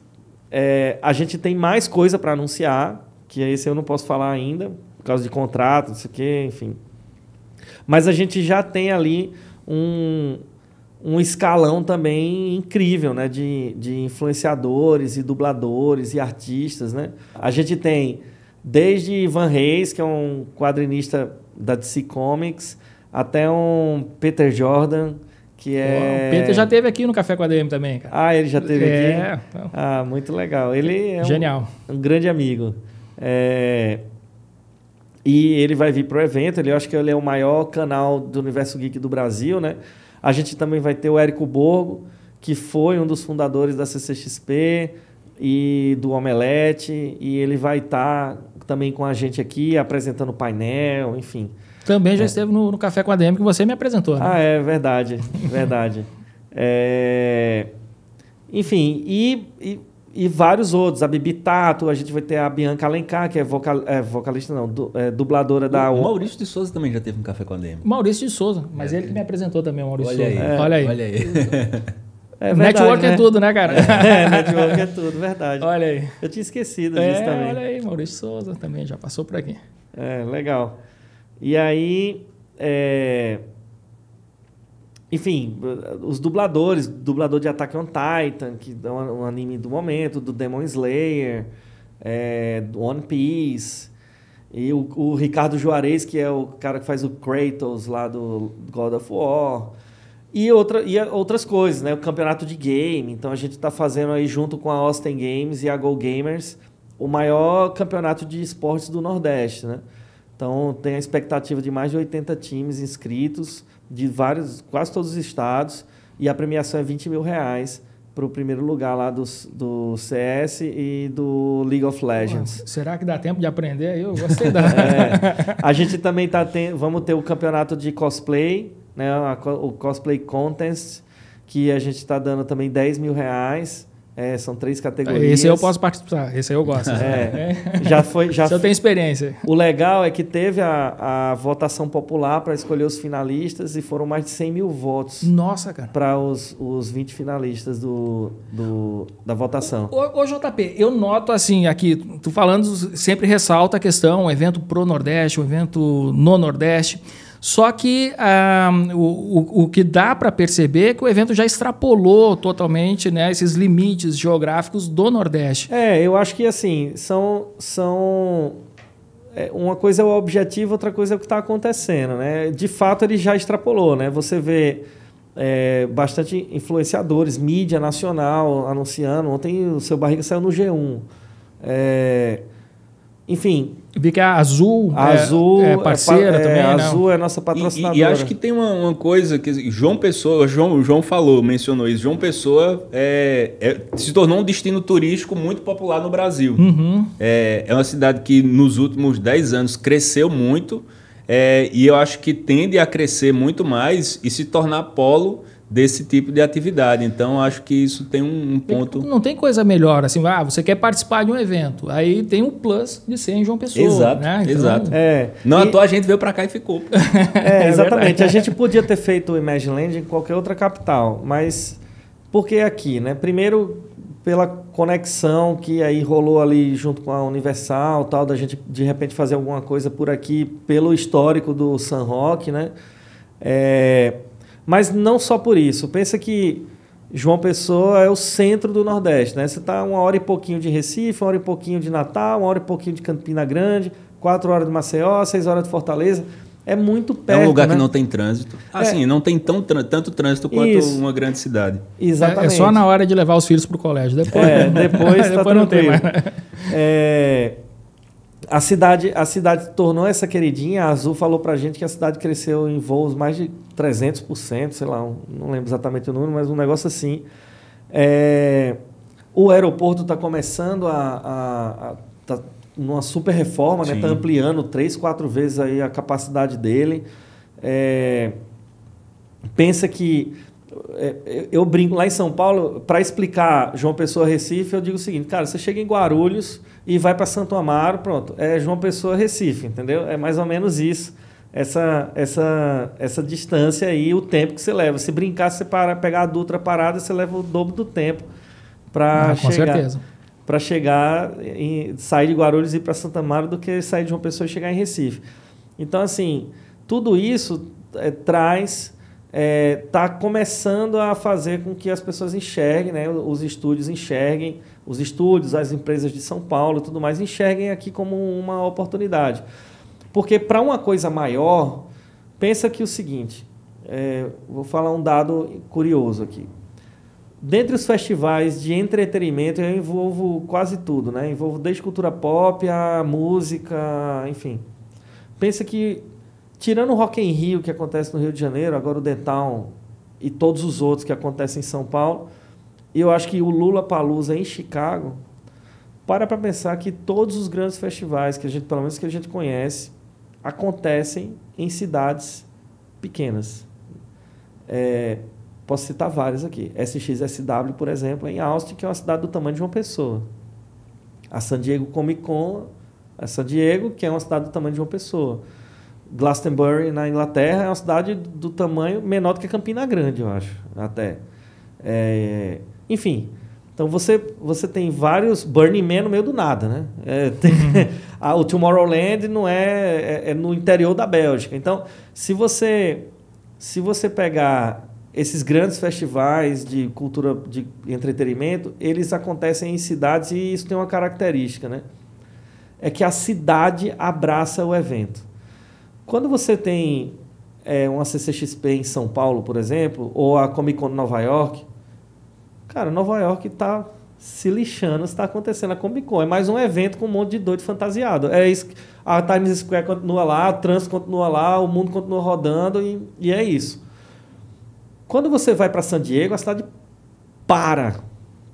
é, a gente tem mais coisa para anunciar, que esse eu não posso falar ainda, por causa de contrato, não sei o quê, enfim. Mas a gente já tem ali um, um escalão também incrível, né? De, de influenciadores e dubladores e artistas, né? A gente tem desde Van Reis, que é um quadrinista da DC Comics, até um Peter Jordan, que é... O Peter já teve aqui no Café com a DM também, cara. Ah, ele já teve é... aqui? É. Então. Ah, muito legal. Ele é Genial. Um, um grande amigo. É... E ele vai vir para o evento, ele, eu acho que ele é o maior canal do Universo Geek do Brasil, né? A gente também vai ter o Érico Borgo, que foi um dos fundadores da CCXP e do Omelete, e ele vai estar tá também com a gente aqui, apresentando o painel, enfim... Também já é. esteve no, no, Café com a DM que você me apresentou. Né? Ah, é verdade, verdade. é... Enfim, e, e, e, vários outros. A Bibi Tato, a gente vai ter a Bianca Alencar, que é, vocal, é vocalista, não, du, é, dubladora o, da... O Maurício de Souza também já teve um Café com a DM. Maurício de Souza, mas é. ele que me apresentou também, o Maurício olha Souza. Aí, olha aí. Olha aí. É verdade, network é né? é tudo, né, cara? É, network é tudo, verdade. Olha aí. Eu tinha esquecido disso é, também. Olha aí, Maurício Souza também já passou por aqui. É, legal. E aí. É... Enfim, os dubladores, dublador de Attack on Titan, que é um anime do momento, do Demon Slayer, é, One Piece. E o, o, Ricardo Juarez, que é o cara que faz o Kratos lá do God of War. E, outra, e outras coisas, né? O campeonato de game. Então a gente está fazendo aí junto com a Austin Games e a Go Gamers o maior campeonato de esportes do Nordeste, né? Então, tem a expectativa de mais de 80 times inscritos, de vários, quase todos os estados, e a premiação é 20 mil reais para o primeiro lugar lá do, do CS e do League of Legends. Pô, será que dá tempo de aprender aí? Eu gostei da... é, a gente também tá tem vamos ter o campeonato de cosplay, né? o Cosplay Contest, que a gente está dando também 10 mil reais é, são três categorias. Esse eu posso participar, esse eu gosto. É, é, Já foi, já eu tenho experiência. O legal é que teve a, a votação popular para escolher os finalistas e foram mais de 100 mil votos. Nossa, cara. Para os, os 20 finalistas do, do, da votação. ô, JP, eu noto assim, aqui, tu falando, sempre ressalta a questão, um evento pro Nordeste, um evento no Nordeste. Só que um, ah, o, o, que dá para perceber é que o evento já extrapolou totalmente né, esses limites geográficos do Nordeste. É, eu acho que assim, são. são é, uma coisa é o objetivo, outra coisa é o que está acontecendo. Né? De fato, ele já extrapolou. Né? Você vê. É, bastante influenciadores, mídia nacional anunciando. Ontem o seu barriga saiu no G1. É, enfim, Vi que a Azul, é, Azul é, é parceira é, também. A né? Azul é nossa patrocinadora. E, e, acho que tem uma, uma, coisa que assim, João Pessoa, João, João falou, mencionou isso. João Pessoa é, é, se tornou um destino turístico muito popular no Brasil. Uhum. É, é uma cidade que nos últimos 10 anos cresceu muito e eu acho que tende a crescer muito mais e se tornar polo desse tipo de atividade. Então, acho que isso tem um, um ponto. Não tem coisa melhor assim, ah, você quer participar de um evento, aí tem um plus de ser em João Pessoa. Exato, né? então... exato. É, não e... a gente veio para cá e ficou. É, é exatamente. É a gente podia ter feito o Imagine Land em qualquer outra capital, mas por que aqui, né? Primeiro pela conexão que aí rolou ali junto com a Universal, tal, da gente de repente fazer alguma coisa por aqui, pelo histórico do San Roque, né? É, mas não só por isso. Pensa que João Pessoa é o centro do Nordeste, né? Você está uma hora e pouquinho de Recife, uma hora e pouquinho de Natal, uma hora e pouquinho de Campina Grande, quatro horas de Maceió, seis horas de Fortaleza. É muito perto. É um lugar né? que não tem trânsito. É. Assim, é. não tem tão, tanto trânsito quanto Isso. uma grande cidade. Exatamente. É, é, só é, é na hora de levar os filhos para o colégio. Depois, é, depois, tá depois não tem mais. É, a cidade a cidade tornou essa queridinha. A Azul falou pra gente que a cidade cresceu em voos mais de 300%, sei lá, um, não lembro exatamente o número, mas um negócio assim. É, o aeroporto está começando a, a, a tá numa super reforma, está né? Tá ampliando três, quatro vezes aí a capacidade dele. É, pensa que é, é, eu brinco lá em São Paulo para explicar João Pessoa Recife, eu digo o seguinte, cara, você chega em Guarulhos e vai para Santo Amaro, pronto. É João Pessoa Recife, entendeu? É mais ou menos isso. Essa, essa, essa distância aí, o tempo que você leva. Se brincar, você para, pegar a Dutra parada, você leva o dobro do tempo para ah, chegar. Com certeza. Para chegar, em, sair de Guarulhos e ir para Santa Amaro do que sair de João Pessoa e chegar em Recife. Então, assim, tudo isso é, traz está eh, é, começando a fazer com que as pessoas enxerguem, né, os estúdios enxerguem os estúdios, as empresas de São Paulo e tudo mais enxerguem aqui como uma oportunidade. Porque para uma coisa maior, pensa que o seguinte, é, vou falar um dado curioso aqui. Dentre os festivais de entretenimento, eu envolvo quase tudo, né? Envolvo desde cultura pop, a música, enfim. Pensa que, tirando o Rock em Rio, que acontece no Rio de Janeiro, agora o The Town, e todos os outros que acontecem em São Paulo, e eu acho que o Lula Palusa em Chicago para para pensar que todos os grandes festivais que a gente, pelo menos que a gente conhece, acontecem em cidades pequenas. É, posso citar várias aqui. SXSW, por exemplo, é em Austin, que é uma cidade do tamanho de uma pessoa. A San Diego Comic Con, a San Diego, que é uma cidade do tamanho de uma pessoa. Glastonbury, na Inglaterra, é uma cidade do tamanho menor do que Campina Grande, eu acho, até. É, enfim, então você, você tem vários Burning Man no meio do nada, né? É, tem, uhum. a, o Tomorrowland não é, é, é, no interior da Bélgica. Então, se você se você pegar esses grandes festivais de cultura de entretenimento, eles acontecem em cidades e isso tem uma característica, né? É que a cidade abraça o evento. Quando você tem é, uma CCXP em São Paulo, por exemplo, ou a Comic Con Nova York, Cara, Nova York está se lixando está acontecendo a Comic Con. É mais um evento com um monte de doido fantasiado. É isso. A Times Square continua lá, a trans continua lá, o mundo continua rodando e, e é isso. Quando você vai para San Diego, a cidade para.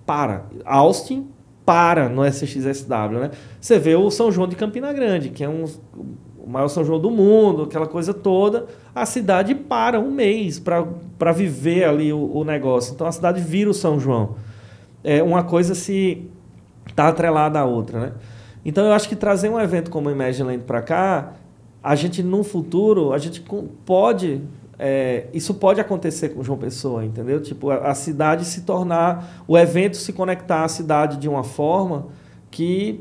Para. Austin para no SXSW, né? Você vê o São João de Campina Grande, que é um, o maior São João do mundo, aquela coisa toda a cidade para um mês para viver ali o, o, negócio. Então a cidade vira o São João. É, uma coisa se está atrelada à outra, né? Então eu acho que trazer um evento como o Imagineland para cá, a gente no futuro, a gente pode é, isso pode acontecer com João Pessoa, entendeu? Tipo, a, a, cidade se tornar, o evento se conectar à cidade de uma forma que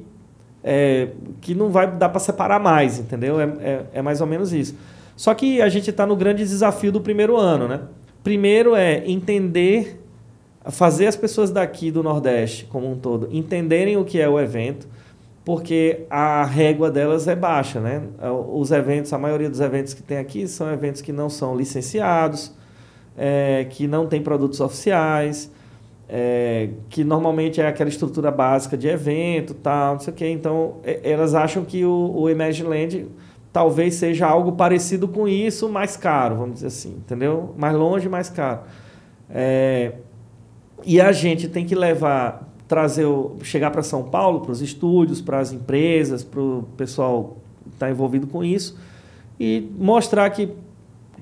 é, que não vai dar para separar mais, entendeu? É, é, é mais ou menos isso. Só que a gente está no grande desafio do primeiro ano, né? Primeiro é entender, fazer as pessoas daqui do Nordeste como um todo entenderem o que é o evento, porque a régua delas é baixa, né? Os eventos, a maioria dos eventos que tem aqui são eventos que não são licenciados, é, que não tem produtos oficiais, é, que normalmente é aquela estrutura básica de evento, tal, não sei o quê. Então, é, elas acham que o, o Imagine Land talvez seja algo parecido com isso, mais caro, vamos dizer assim, entendeu? Mais longe, mais caro. É, e a gente tem que levar, trazer, chegar para São Paulo, para os estúdios, para as empresas, para o pessoal que está envolvido com isso e mostrar que,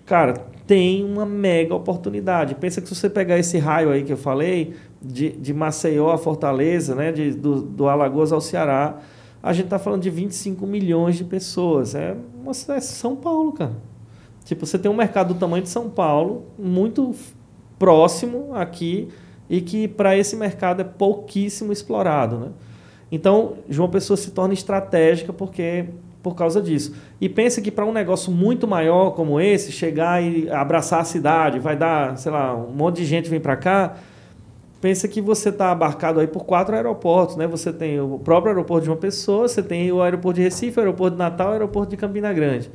cara, tem uma mega oportunidade. Pensa que se você pegar esse raio aí que eu falei, de, de Maceió a Fortaleza, né, de, do, do Alagoas ao Ceará, a gente está falando de 25 milhões de pessoas. É uma cidade, é São Paulo, cara. Tipo, você tem um mercado do tamanho de São Paulo, muito próximo aqui, e que para esse mercado é pouquíssimo explorado, né? Então, João Pessoa se torna estratégica porque por causa disso. E pensa que para um negócio muito maior como esse, chegar e abraçar a cidade, vai dar, sei lá, um monte de gente vem para cá, pensa que você está abarcado aí por quatro aeroportos, né? Você tem o próprio aeroporto de uma pessoa, você tem o aeroporto de Recife, o aeroporto de Natal, o aeroporto de Campina Grande.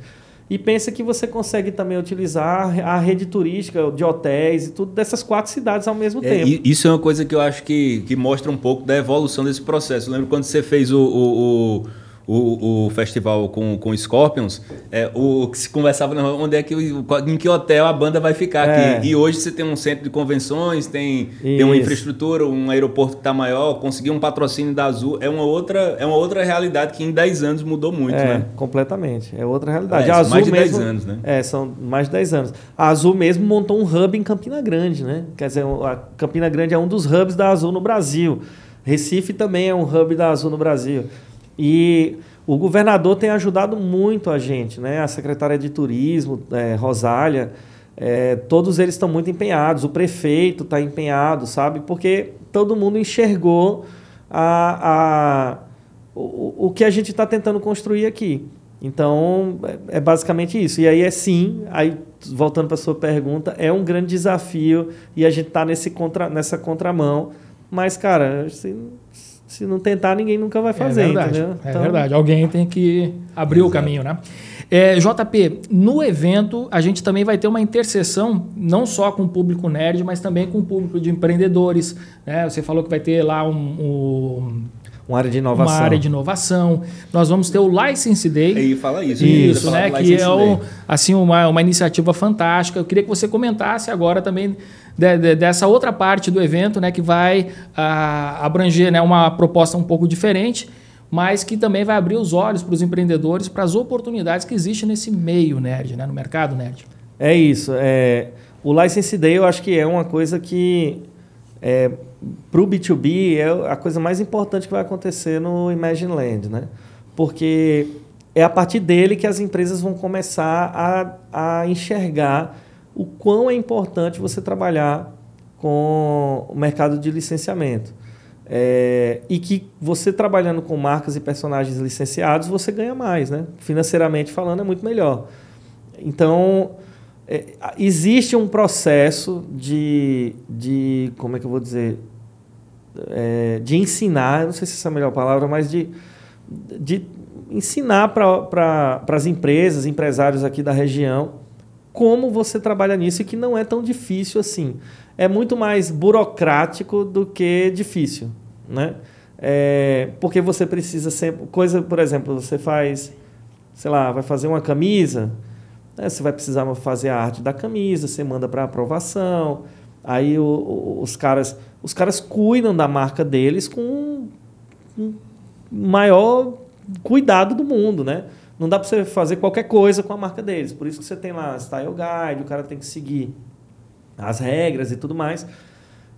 E pensa que você consegue também utilizar a rede turística de hotéis e tudo dessas quatro cidades ao mesmo é, tempo. Isso é uma coisa que eu acho que, que mostra um pouco da evolução desse processo. Eu lembro quando você fez o, o, o o, o festival com, com Scorpions, é, o que se conversava onde é que em que hotel a banda vai ficar é. aqui. E hoje você tem um centro de convenções, tem, tem uma infraestrutura, um aeroporto que está maior, conseguir um patrocínio da Azul é uma outra é uma outra realidade que em 10 anos mudou muito, é, né? Completamente. É outra é, realidade. É, a Azul mais de mesmo, 10 anos, né? É, são mais de 10 anos. A Azul mesmo montou um hub em Campina Grande, né? Quer dizer, a Campina Grande é um dos hubs da Azul no Brasil. Recife também é um hub da Azul no Brasil. E o governador tem ajudado muito a gente, né? A secretária de turismo, é, Rosália, é, todos eles estão muito empenhados. O prefeito está empenhado, sabe? Porque todo mundo enxergou a, a o, o que a gente está tentando construir aqui. Então, é, é basicamente isso. E aí é sim, aí voltando para a sua pergunta, é um grande desafio e a gente está contra, nessa contramão. Mas, cara, assim, se não tentar, ninguém nunca vai é fazer, é verdade, entendeu? É então... verdade. Alguém tem que abrir Exato. o caminho, né? É, JP, no evento a gente também vai ter uma interseção não só com o público nerd, mas também com o público de empreendedores. Né? Você falou que vai ter lá um, um uma área de inovação. Uma área de inovação. Nós vamos ter o License Day. E fala isso. Isso, né? Que é o assim, uma, uma iniciativa fantástica. Eu queria que você comentasse agora também de, de, dessa outra parte do evento, né? Que vai ah, abranger né, uma proposta um pouco diferente, mas que também vai abrir os olhos para os empreendedores, para as oportunidades que existem nesse meio nerd, né? No mercado nerd. É isso. É, o License Day eu acho que é uma coisa que... É, para o B2B é a coisa mais importante que vai acontecer no Imagine Land, né? Porque é a partir dele que as empresas vão começar a, a enxergar o quão é importante você trabalhar com o mercado de licenciamento. É, e que você trabalhando com marcas e personagens licenciados, você ganha mais, né? Financeiramente falando, é muito melhor. Então, é, existe um processo de, de, como é que eu vou dizer, é, de ensinar, não sei se essa é a melhor palavra, mas de, de ensinar para pra, as empresas, empresários aqui da região, como você trabalha nisso e que não é tão difícil assim. É muito mais burocrático do que difícil, né? É, porque você precisa sempre... Coisa, por exemplo, você faz, sei lá, vai fazer uma camisa né? Você vai precisar fazer a arte da camisa, você manda para aprovação. Aí o, o, os caras os caras cuidam da marca deles com o maior cuidado do mundo, né? Não dá para você fazer qualquer coisa com a marca deles. Por isso que você tem lá style guide, o cara tem que seguir as regras e tudo mais.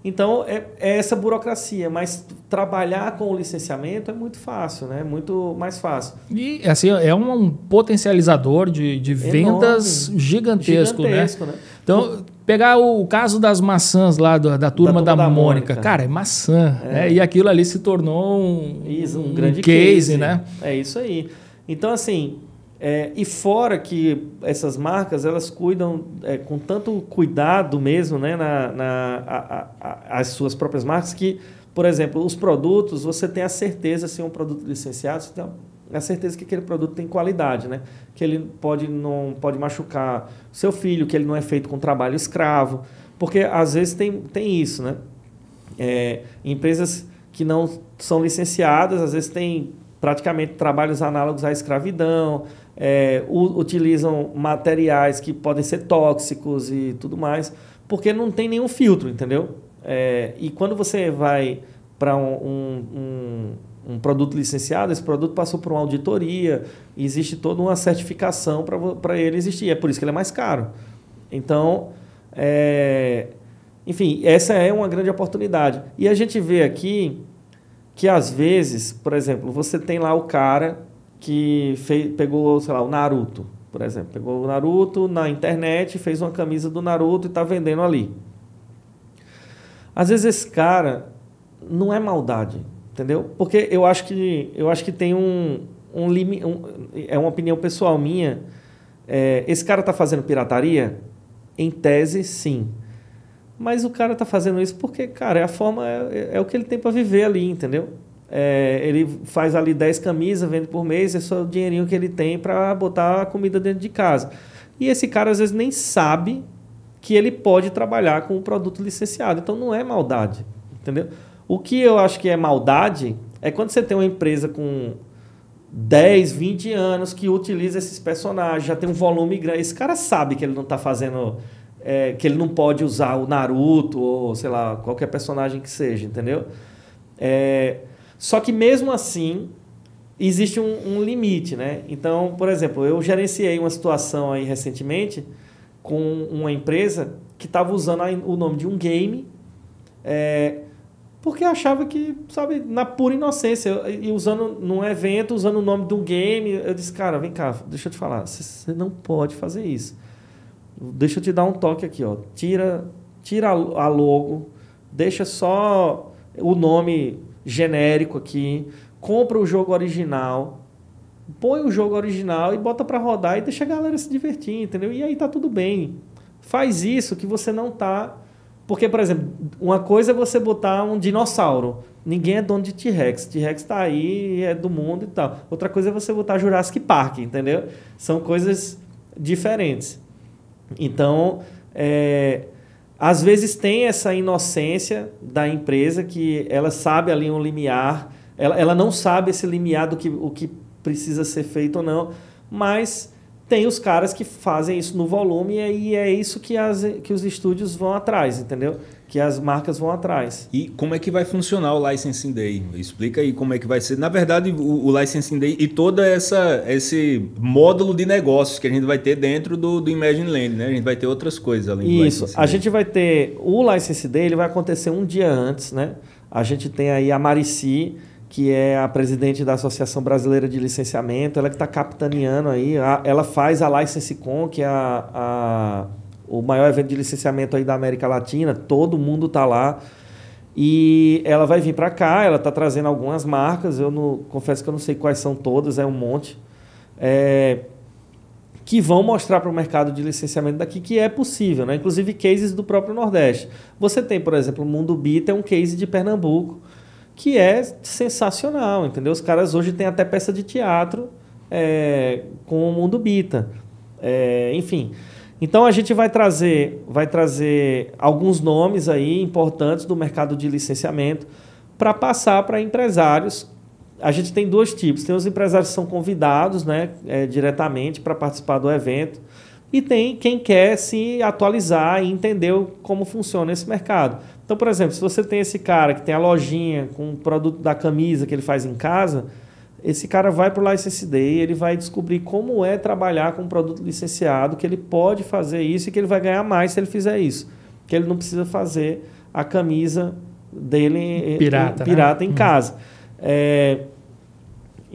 Então, é, é, essa burocracia, mas trabalhar com o licenciamento é muito fácil, né? Muito mais fácil. E, assim, é um, um potencializador de, de Enorme. vendas gigantesco, né? gigantesco né? né? Então, pegar o caso das maçãs lá da, da turma da, turma da, da Mônica. Mônica. Cara, é maçã. É. Né? E aquilo ali se tornou um, isso, um, um grande case, case, né? É isso aí. Então, assim, é, e fora que essas marcas elas cuidam é, com tanto cuidado mesmo né, na, na a, a, as suas próprias marcas que, por exemplo, os produtos, você tem a certeza se é um produto licenciado, você tem a certeza que aquele produto tem qualidade, né? que ele pode não pode machucar seu filho, que ele não é feito com trabalho escravo, porque às vezes tem, tem isso. Né? É, empresas que não são licenciadas, às vezes tem praticamente trabalhos análogos à escravidão, é, utilizam materiais que podem ser tóxicos e tudo mais, porque não tem nenhum filtro, entendeu? É, e quando você vai para um, um, um, produto licenciado, esse produto passou por uma auditoria, existe toda uma certificação para ele existir, é por isso que ele é mais caro. Então, é, enfim, essa é uma grande oportunidade. E a gente vê aqui que às vezes, por exemplo, você tem lá o cara que fez, pegou, sei lá, o Naruto, por exemplo. Pegou o Naruto na internet, fez uma camisa do Naruto e está vendendo ali. Às vezes esse cara não é maldade, entendeu? Porque eu acho que, eu acho que tem um, um limite. Um, é uma opinião pessoal minha. É, esse cara está fazendo pirataria? Em tese, sim. Mas o cara está fazendo isso porque, cara, é a forma, é, é o que ele tem para viver ali, entendeu? É, ele faz ali 10 camisas, vende por mês, é só o dinheirinho que ele tem para botar a comida dentro de casa. E esse cara às vezes nem sabe que ele pode trabalhar com o um produto licenciado. Então não é maldade, entendeu? O que eu acho que é maldade é quando você tem uma empresa com 10, 20 anos que utiliza esses personagens, já tem um volume grande. Esse cara sabe que ele não está fazendo. É, que ele não pode usar o Naruto ou, sei lá, qualquer personagem que seja, entendeu? É, só que mesmo assim, existe um, um, limite, né? Então, por exemplo, eu gerenciei uma situação aí recentemente com uma empresa que estava usando o nome de um game é, porque achava que, sabe, na pura inocência, e usando num evento, usando o nome de um game, eu disse, cara, vem cá, deixa eu te falar, você não pode fazer isso. Deixa eu te dar um toque aqui, ó. Tira, tira a logo, deixa só o nome genérico aqui, compra o jogo original, põe o jogo original e bota para rodar e deixa a galera se divertir, entendeu? E aí tá tudo bem. Faz isso que você não tá. Porque, por exemplo, uma coisa é você botar um dinossauro. Ninguém é dono de T-Rex. T-Rex tá aí, é do mundo e tal. Outra coisa é você botar Jurassic Park, entendeu? São coisas diferentes. Então, é, às vezes tem essa inocência da empresa que ela sabe ali um limiar, ela, ela não sabe esse limiar do que, o que precisa ser feito ou não, mas tem os caras que fazem isso no volume e aí é isso que, as, que os estúdios vão atrás, entendeu? Que as marcas vão atrás. E como é que vai funcionar o Licensing Day? Explica aí como é que vai ser. Na verdade, o, o Licensing Day e toda essa esse módulo de negócios que a gente vai ter dentro do, do Imagine Land, né? A gente vai ter outras coisas além do A Day. gente vai ter o Licensing Day, ele vai acontecer um dia antes, né? A gente tem aí a Marici, que é a presidente da Associação Brasileira de Licenciamento, ela que está capitaneando aí. A, ela faz a LicenseCon, que é a, a, o maior evento de licenciamento aí da América Latina. Todo mundo está lá. E ela vai vir para cá, ela está trazendo algumas marcas. Eu não, confesso que eu não sei quais são todas, é um monte. É, que vão mostrar para o mercado de licenciamento daqui que é possível, né? inclusive cases do próprio Nordeste. Você tem, por exemplo, o Mundo Bita é um case de Pernambuco, que é sensacional, entendeu? Os caras hoje têm até peça de teatro é, com o mundo bita. É, enfim. Então a gente vai trazer, vai trazer alguns nomes aí importantes do mercado de licenciamento para passar para empresários. A gente tem dois tipos. Tem os empresários que são convidados né, é, diretamente para participar do evento. E tem quem quer se atualizar e entender como funciona esse mercado. Então, por exemplo, se você tem esse cara que tem a lojinha com o produto da camisa que ele faz em casa, esse cara vai para o License Day, ele vai descobrir como é trabalhar com um produto licenciado, que ele pode fazer isso e que ele vai ganhar mais se ele fizer isso. Que ele não precisa fazer a camisa dele eh, pirata, eh, pirata né? em casa. Hum. É,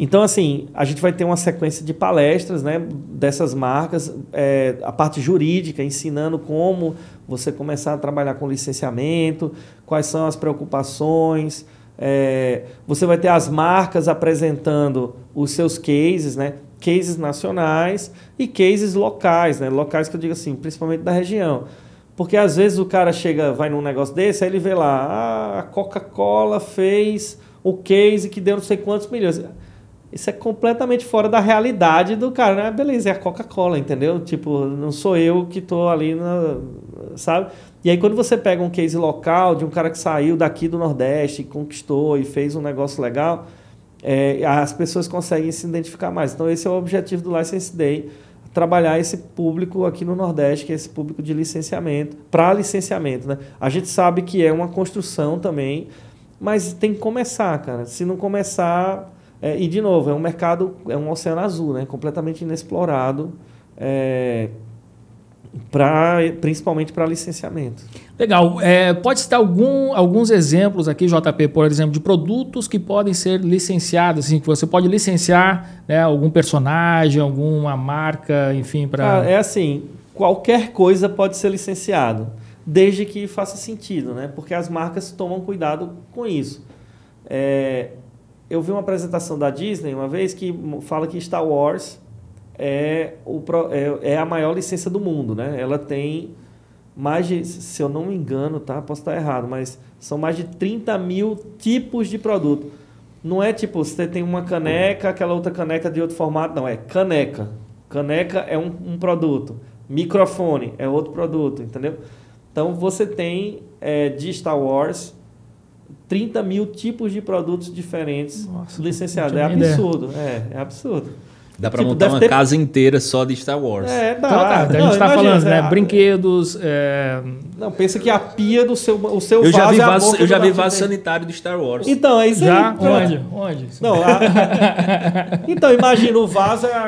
então, assim, a gente vai ter uma sequência de palestras né, dessas marcas, é, a parte jurídica, ensinando como você começar a trabalhar com licenciamento, quais são as preocupações. É, você vai ter as marcas apresentando os seus cases, né, cases nacionais e cases locais, né, locais que eu digo assim, principalmente da região. Porque às vezes o cara chega, vai num negócio desse, aí ele vê lá, ah, a Coca-Cola fez o case que deu não sei quantos milhões isso é completamente fora da realidade do cara, né? Beleza, é a Coca-Cola, entendeu? Tipo, não sou eu que tô ali, na, sabe? E aí quando você pega um case local de um cara que saiu daqui do Nordeste, conquistou e fez um negócio legal, é, as pessoas conseguem se identificar mais. Então esse é o objetivo do License Day, trabalhar esse público aqui no Nordeste, que é esse público de licenciamento, para licenciamento, né? A gente sabe que é uma construção também, mas tem que começar, cara. Se não começar é, e, de novo, é um mercado, é um oceano azul, né? completamente inexplorado, é, pra, principalmente para licenciamento. Legal. É, pode citar algum, alguns exemplos aqui, JP, por exemplo, de produtos que podem ser licenciados, assim, que você pode licenciar né, algum personagem, alguma marca, enfim, para. Ah, é assim, qualquer coisa pode ser licenciado, desde que faça sentido, né? Porque as marcas tomam cuidado com isso. É, eu vi uma apresentação da Disney uma vez que fala que Star Wars é, o, é, é a maior licença do mundo, né? Ela tem mais de, se eu não me engano, tá? Posso estar errado, mas são mais de 30 mil tipos de produto. Não é tipo, você tem uma caneca, aquela outra caneca de outro formato, não. É caneca. Caneca é um, um produto. Microfone é outro produto, entendeu? Então você tem é, de Star Wars 30 mil tipos de produtos diferentes Nossa, licenciados. É absurdo, é, é absurdo. Dá para tipo, montar uma ter... casa inteira só de Star Wars. É, dá. Então, tá, a gente está falando, né? É, brinquedos. É... Não, pensa que a pia do seu, o seu eu já é vi vaso, é Eu já vi vaso sanitário do Star Wars. Então, é isso já? aí. Onde? Onde? Não, a... então, imagina o vaso é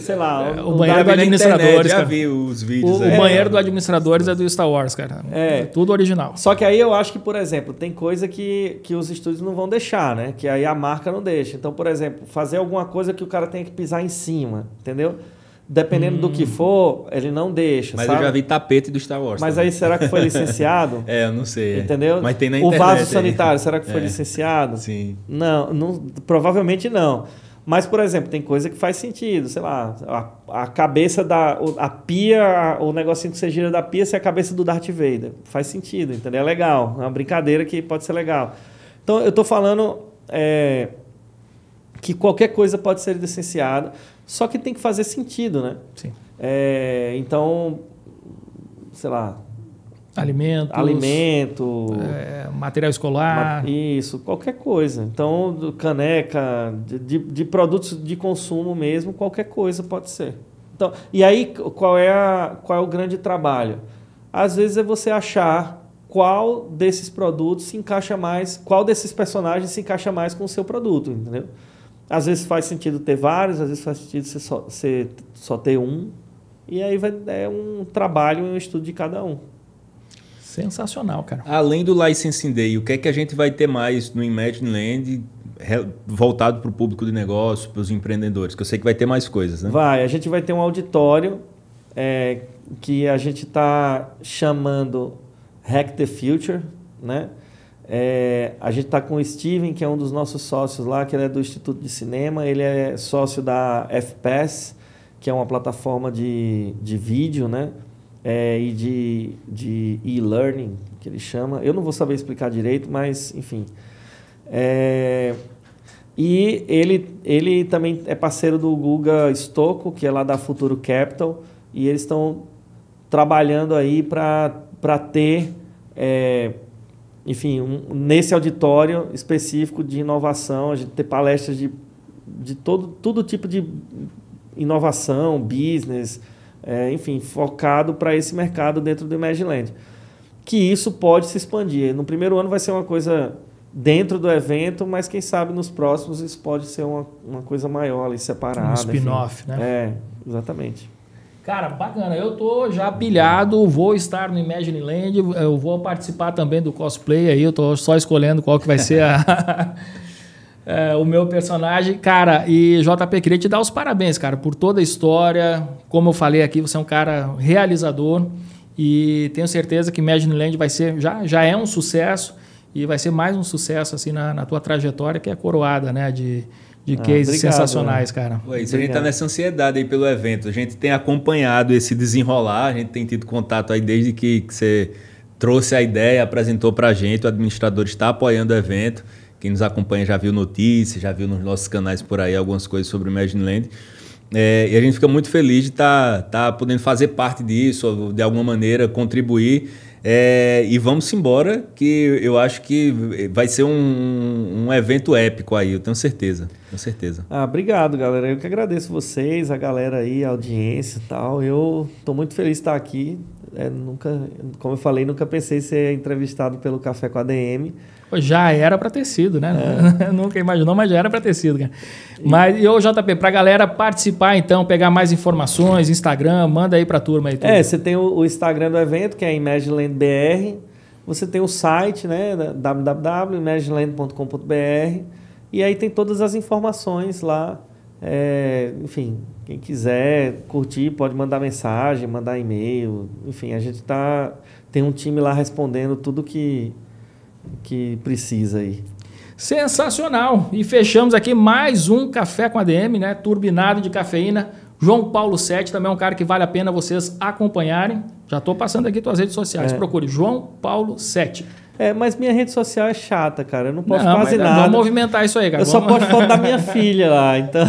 sei lá. É, o, o banheiro do administradores. Internet, já vi os vídeos. O, aí, o banheiro é, do administradores é do Star Wars, cara. É. Tudo original. Só que aí eu acho que, por exemplo, tem coisa que, que os estúdios não vão deixar, né? Que aí a marca não deixa. Então, por exemplo, fazer alguma coisa que o cara tenha que pisar em cima, entendeu? Dependendo hum. do que hum. for, ele não deixa. Mas sabe? eu já vi tapete do Star Wars. Mas também. aí será que foi licenciado? é, eu não sei. Entendeu? Mas tem na internet. O vaso sanitário, aí. será que foi é. licenciado? Sim. Não, não, provavelmente não. Mas, por exemplo, tem coisa que faz sentido, sei lá, a, a cabeça da. A pia, o negocinho que você gira da pia se é a cabeça do Darth Vader. Faz sentido, entendeu? É legal. É uma brincadeira que pode ser legal. Então, eu estou falando é, que qualquer coisa pode ser licenciada, só que tem que fazer sentido, né? Sim. É, então, sei lá, Alimentos. Alimento. É, material escolar. Isso, qualquer coisa. Então, caneca, de, de, produtos de consumo mesmo, qualquer coisa pode ser. Então, e aí, qual é, a, qual é o grande trabalho? Às vezes é você achar qual desses produtos se encaixa mais, qual desses personagens se encaixa mais com o seu produto, entendeu? Às vezes faz sentido ter vários, às vezes faz sentido você só, você só ter um. E aí vai, é um trabalho e um estudo de cada um. Sensacional, cara. Além do Licensing Day, o que é que a gente vai ter mais no Imagine Land voltado para o público de negócio, para os empreendedores? Que eu sei que vai ter mais coisas, né? Vai, a gente vai ter um auditório é, que a gente está chamando Hack the Future, né? É, a gente está com o Steven, que é um dos nossos sócios lá, que ele é do Instituto de Cinema, ele é sócio da FPS, que é uma plataforma de, de vídeo, né? é, e de, de e-learning, que ele chama. Eu não vou saber explicar direito, mas enfim. É, e ele, ele também é parceiro do Guga Stocco, que é lá da Futuro Capital, e eles estão trabalhando aí para ter, é, enfim, um, nesse auditório específico de inovação, a gente ter palestras de, de todo, todo tipo de inovação, business, é, enfim, focado para esse mercado dentro do Land Que isso pode se expandir. No primeiro ano vai ser uma coisa dentro do evento, mas quem sabe nos próximos isso pode ser uma, uma coisa maior ali, separada. Um spin-off, né? É, exatamente. Cara, bacana. Eu tô já pilhado, vou estar no Imagine Land, eu vou participar também do cosplay aí, eu tô só escolhendo qual que vai ser a é, o meu personagem. Cara, e JP, queria te dar os parabéns, cara, por toda a história. Como eu falei aqui, você é um cara realizador e tenho certeza que Imagine Land vai ser, já, já é um sucesso e vai ser mais um sucesso assim na, na tua trajetória, que é coroada, né, de, de ah, cases obrigado, sensacionais, né? cara. Ué, a gente tá nessa ansiedade aí pelo evento. A gente tem acompanhado esse desenrolar, a gente tem tido contato aí desde que, que você trouxe a ideia, apresentou pra gente, o administrador está apoiando o evento. Quem nos acompanha já viu notícias, já viu nos nossos canais por aí algumas coisas sobre o Imagine Land. É, e a gente fica muito feliz de estar tá, tá podendo fazer parte disso, de alguma maneira, contribuir. É, e vamos embora, que eu acho que vai ser um, um evento épico aí, eu tenho certeza. Tenho certeza. Ah, obrigado, galera. Eu que agradeço vocês, a galera aí, a audiência e tal. Eu estou muito feliz de estar aqui. É, nunca, como eu falei, nunca pensei em ser entrevistado pelo Café com a DM. Já era para ter sido, né? É. nunca imaginou, mas já era para ter sido. Cara. E... Mas e o JP, para a galera participar então, pegar mais informações, Instagram, manda aí para a turma. Aí, tudo. É, você tem o, o, Instagram do evento, que é Imagineland BR. Você tem o site, né? www.imagineland.com.br. E aí tem todas as informações lá é, enfim, quem quiser curtir pode mandar mensagem, mandar e-mail. Enfim, a gente tá tem um time lá respondendo tudo que que precisa aí. Sensacional! E fechamos aqui mais um café com ADM, né? Turbinado de cafeína. João Paulo Sete também é um cara que vale a pena vocês acompanharem. Já estou passando aqui suas redes sociais. É. Procure João Paulo Sete. É, mas minha rede social é chata, cara. Eu não posso não, quase é nada. Vamos movimentar isso aí, cara. Eu vamos... só posto foto da minha filha lá, então.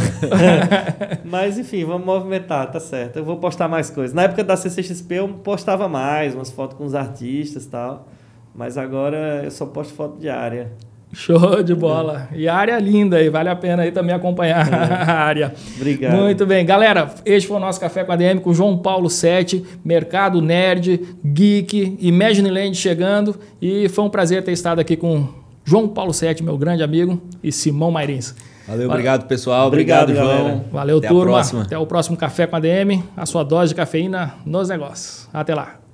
mas enfim, vamos movimentar, tá certo. Eu vou postar mais coisas. Na época da CCXP eu postava mais, umas fotos com os artistas e tal. Mas agora eu só posto foto diária. Show de bola. E área linda aí, vale a pena aí também acompanhar é. a área. Obrigado. Muito bem, galera. Este foi o nosso Café com a DM com João Paulo Sete, Mercado Nerd, Geek, Imagine Land chegando. E foi um prazer ter estado aqui com João Paulo Sete, meu grande amigo, e Simão Mairins. Valeu, Valeu, obrigado, pessoal. Obrigado, obrigado João. Galera. Valeu, Até turma. Até o próximo Café com a DM, a sua dose de cafeína nos negócios. Até lá.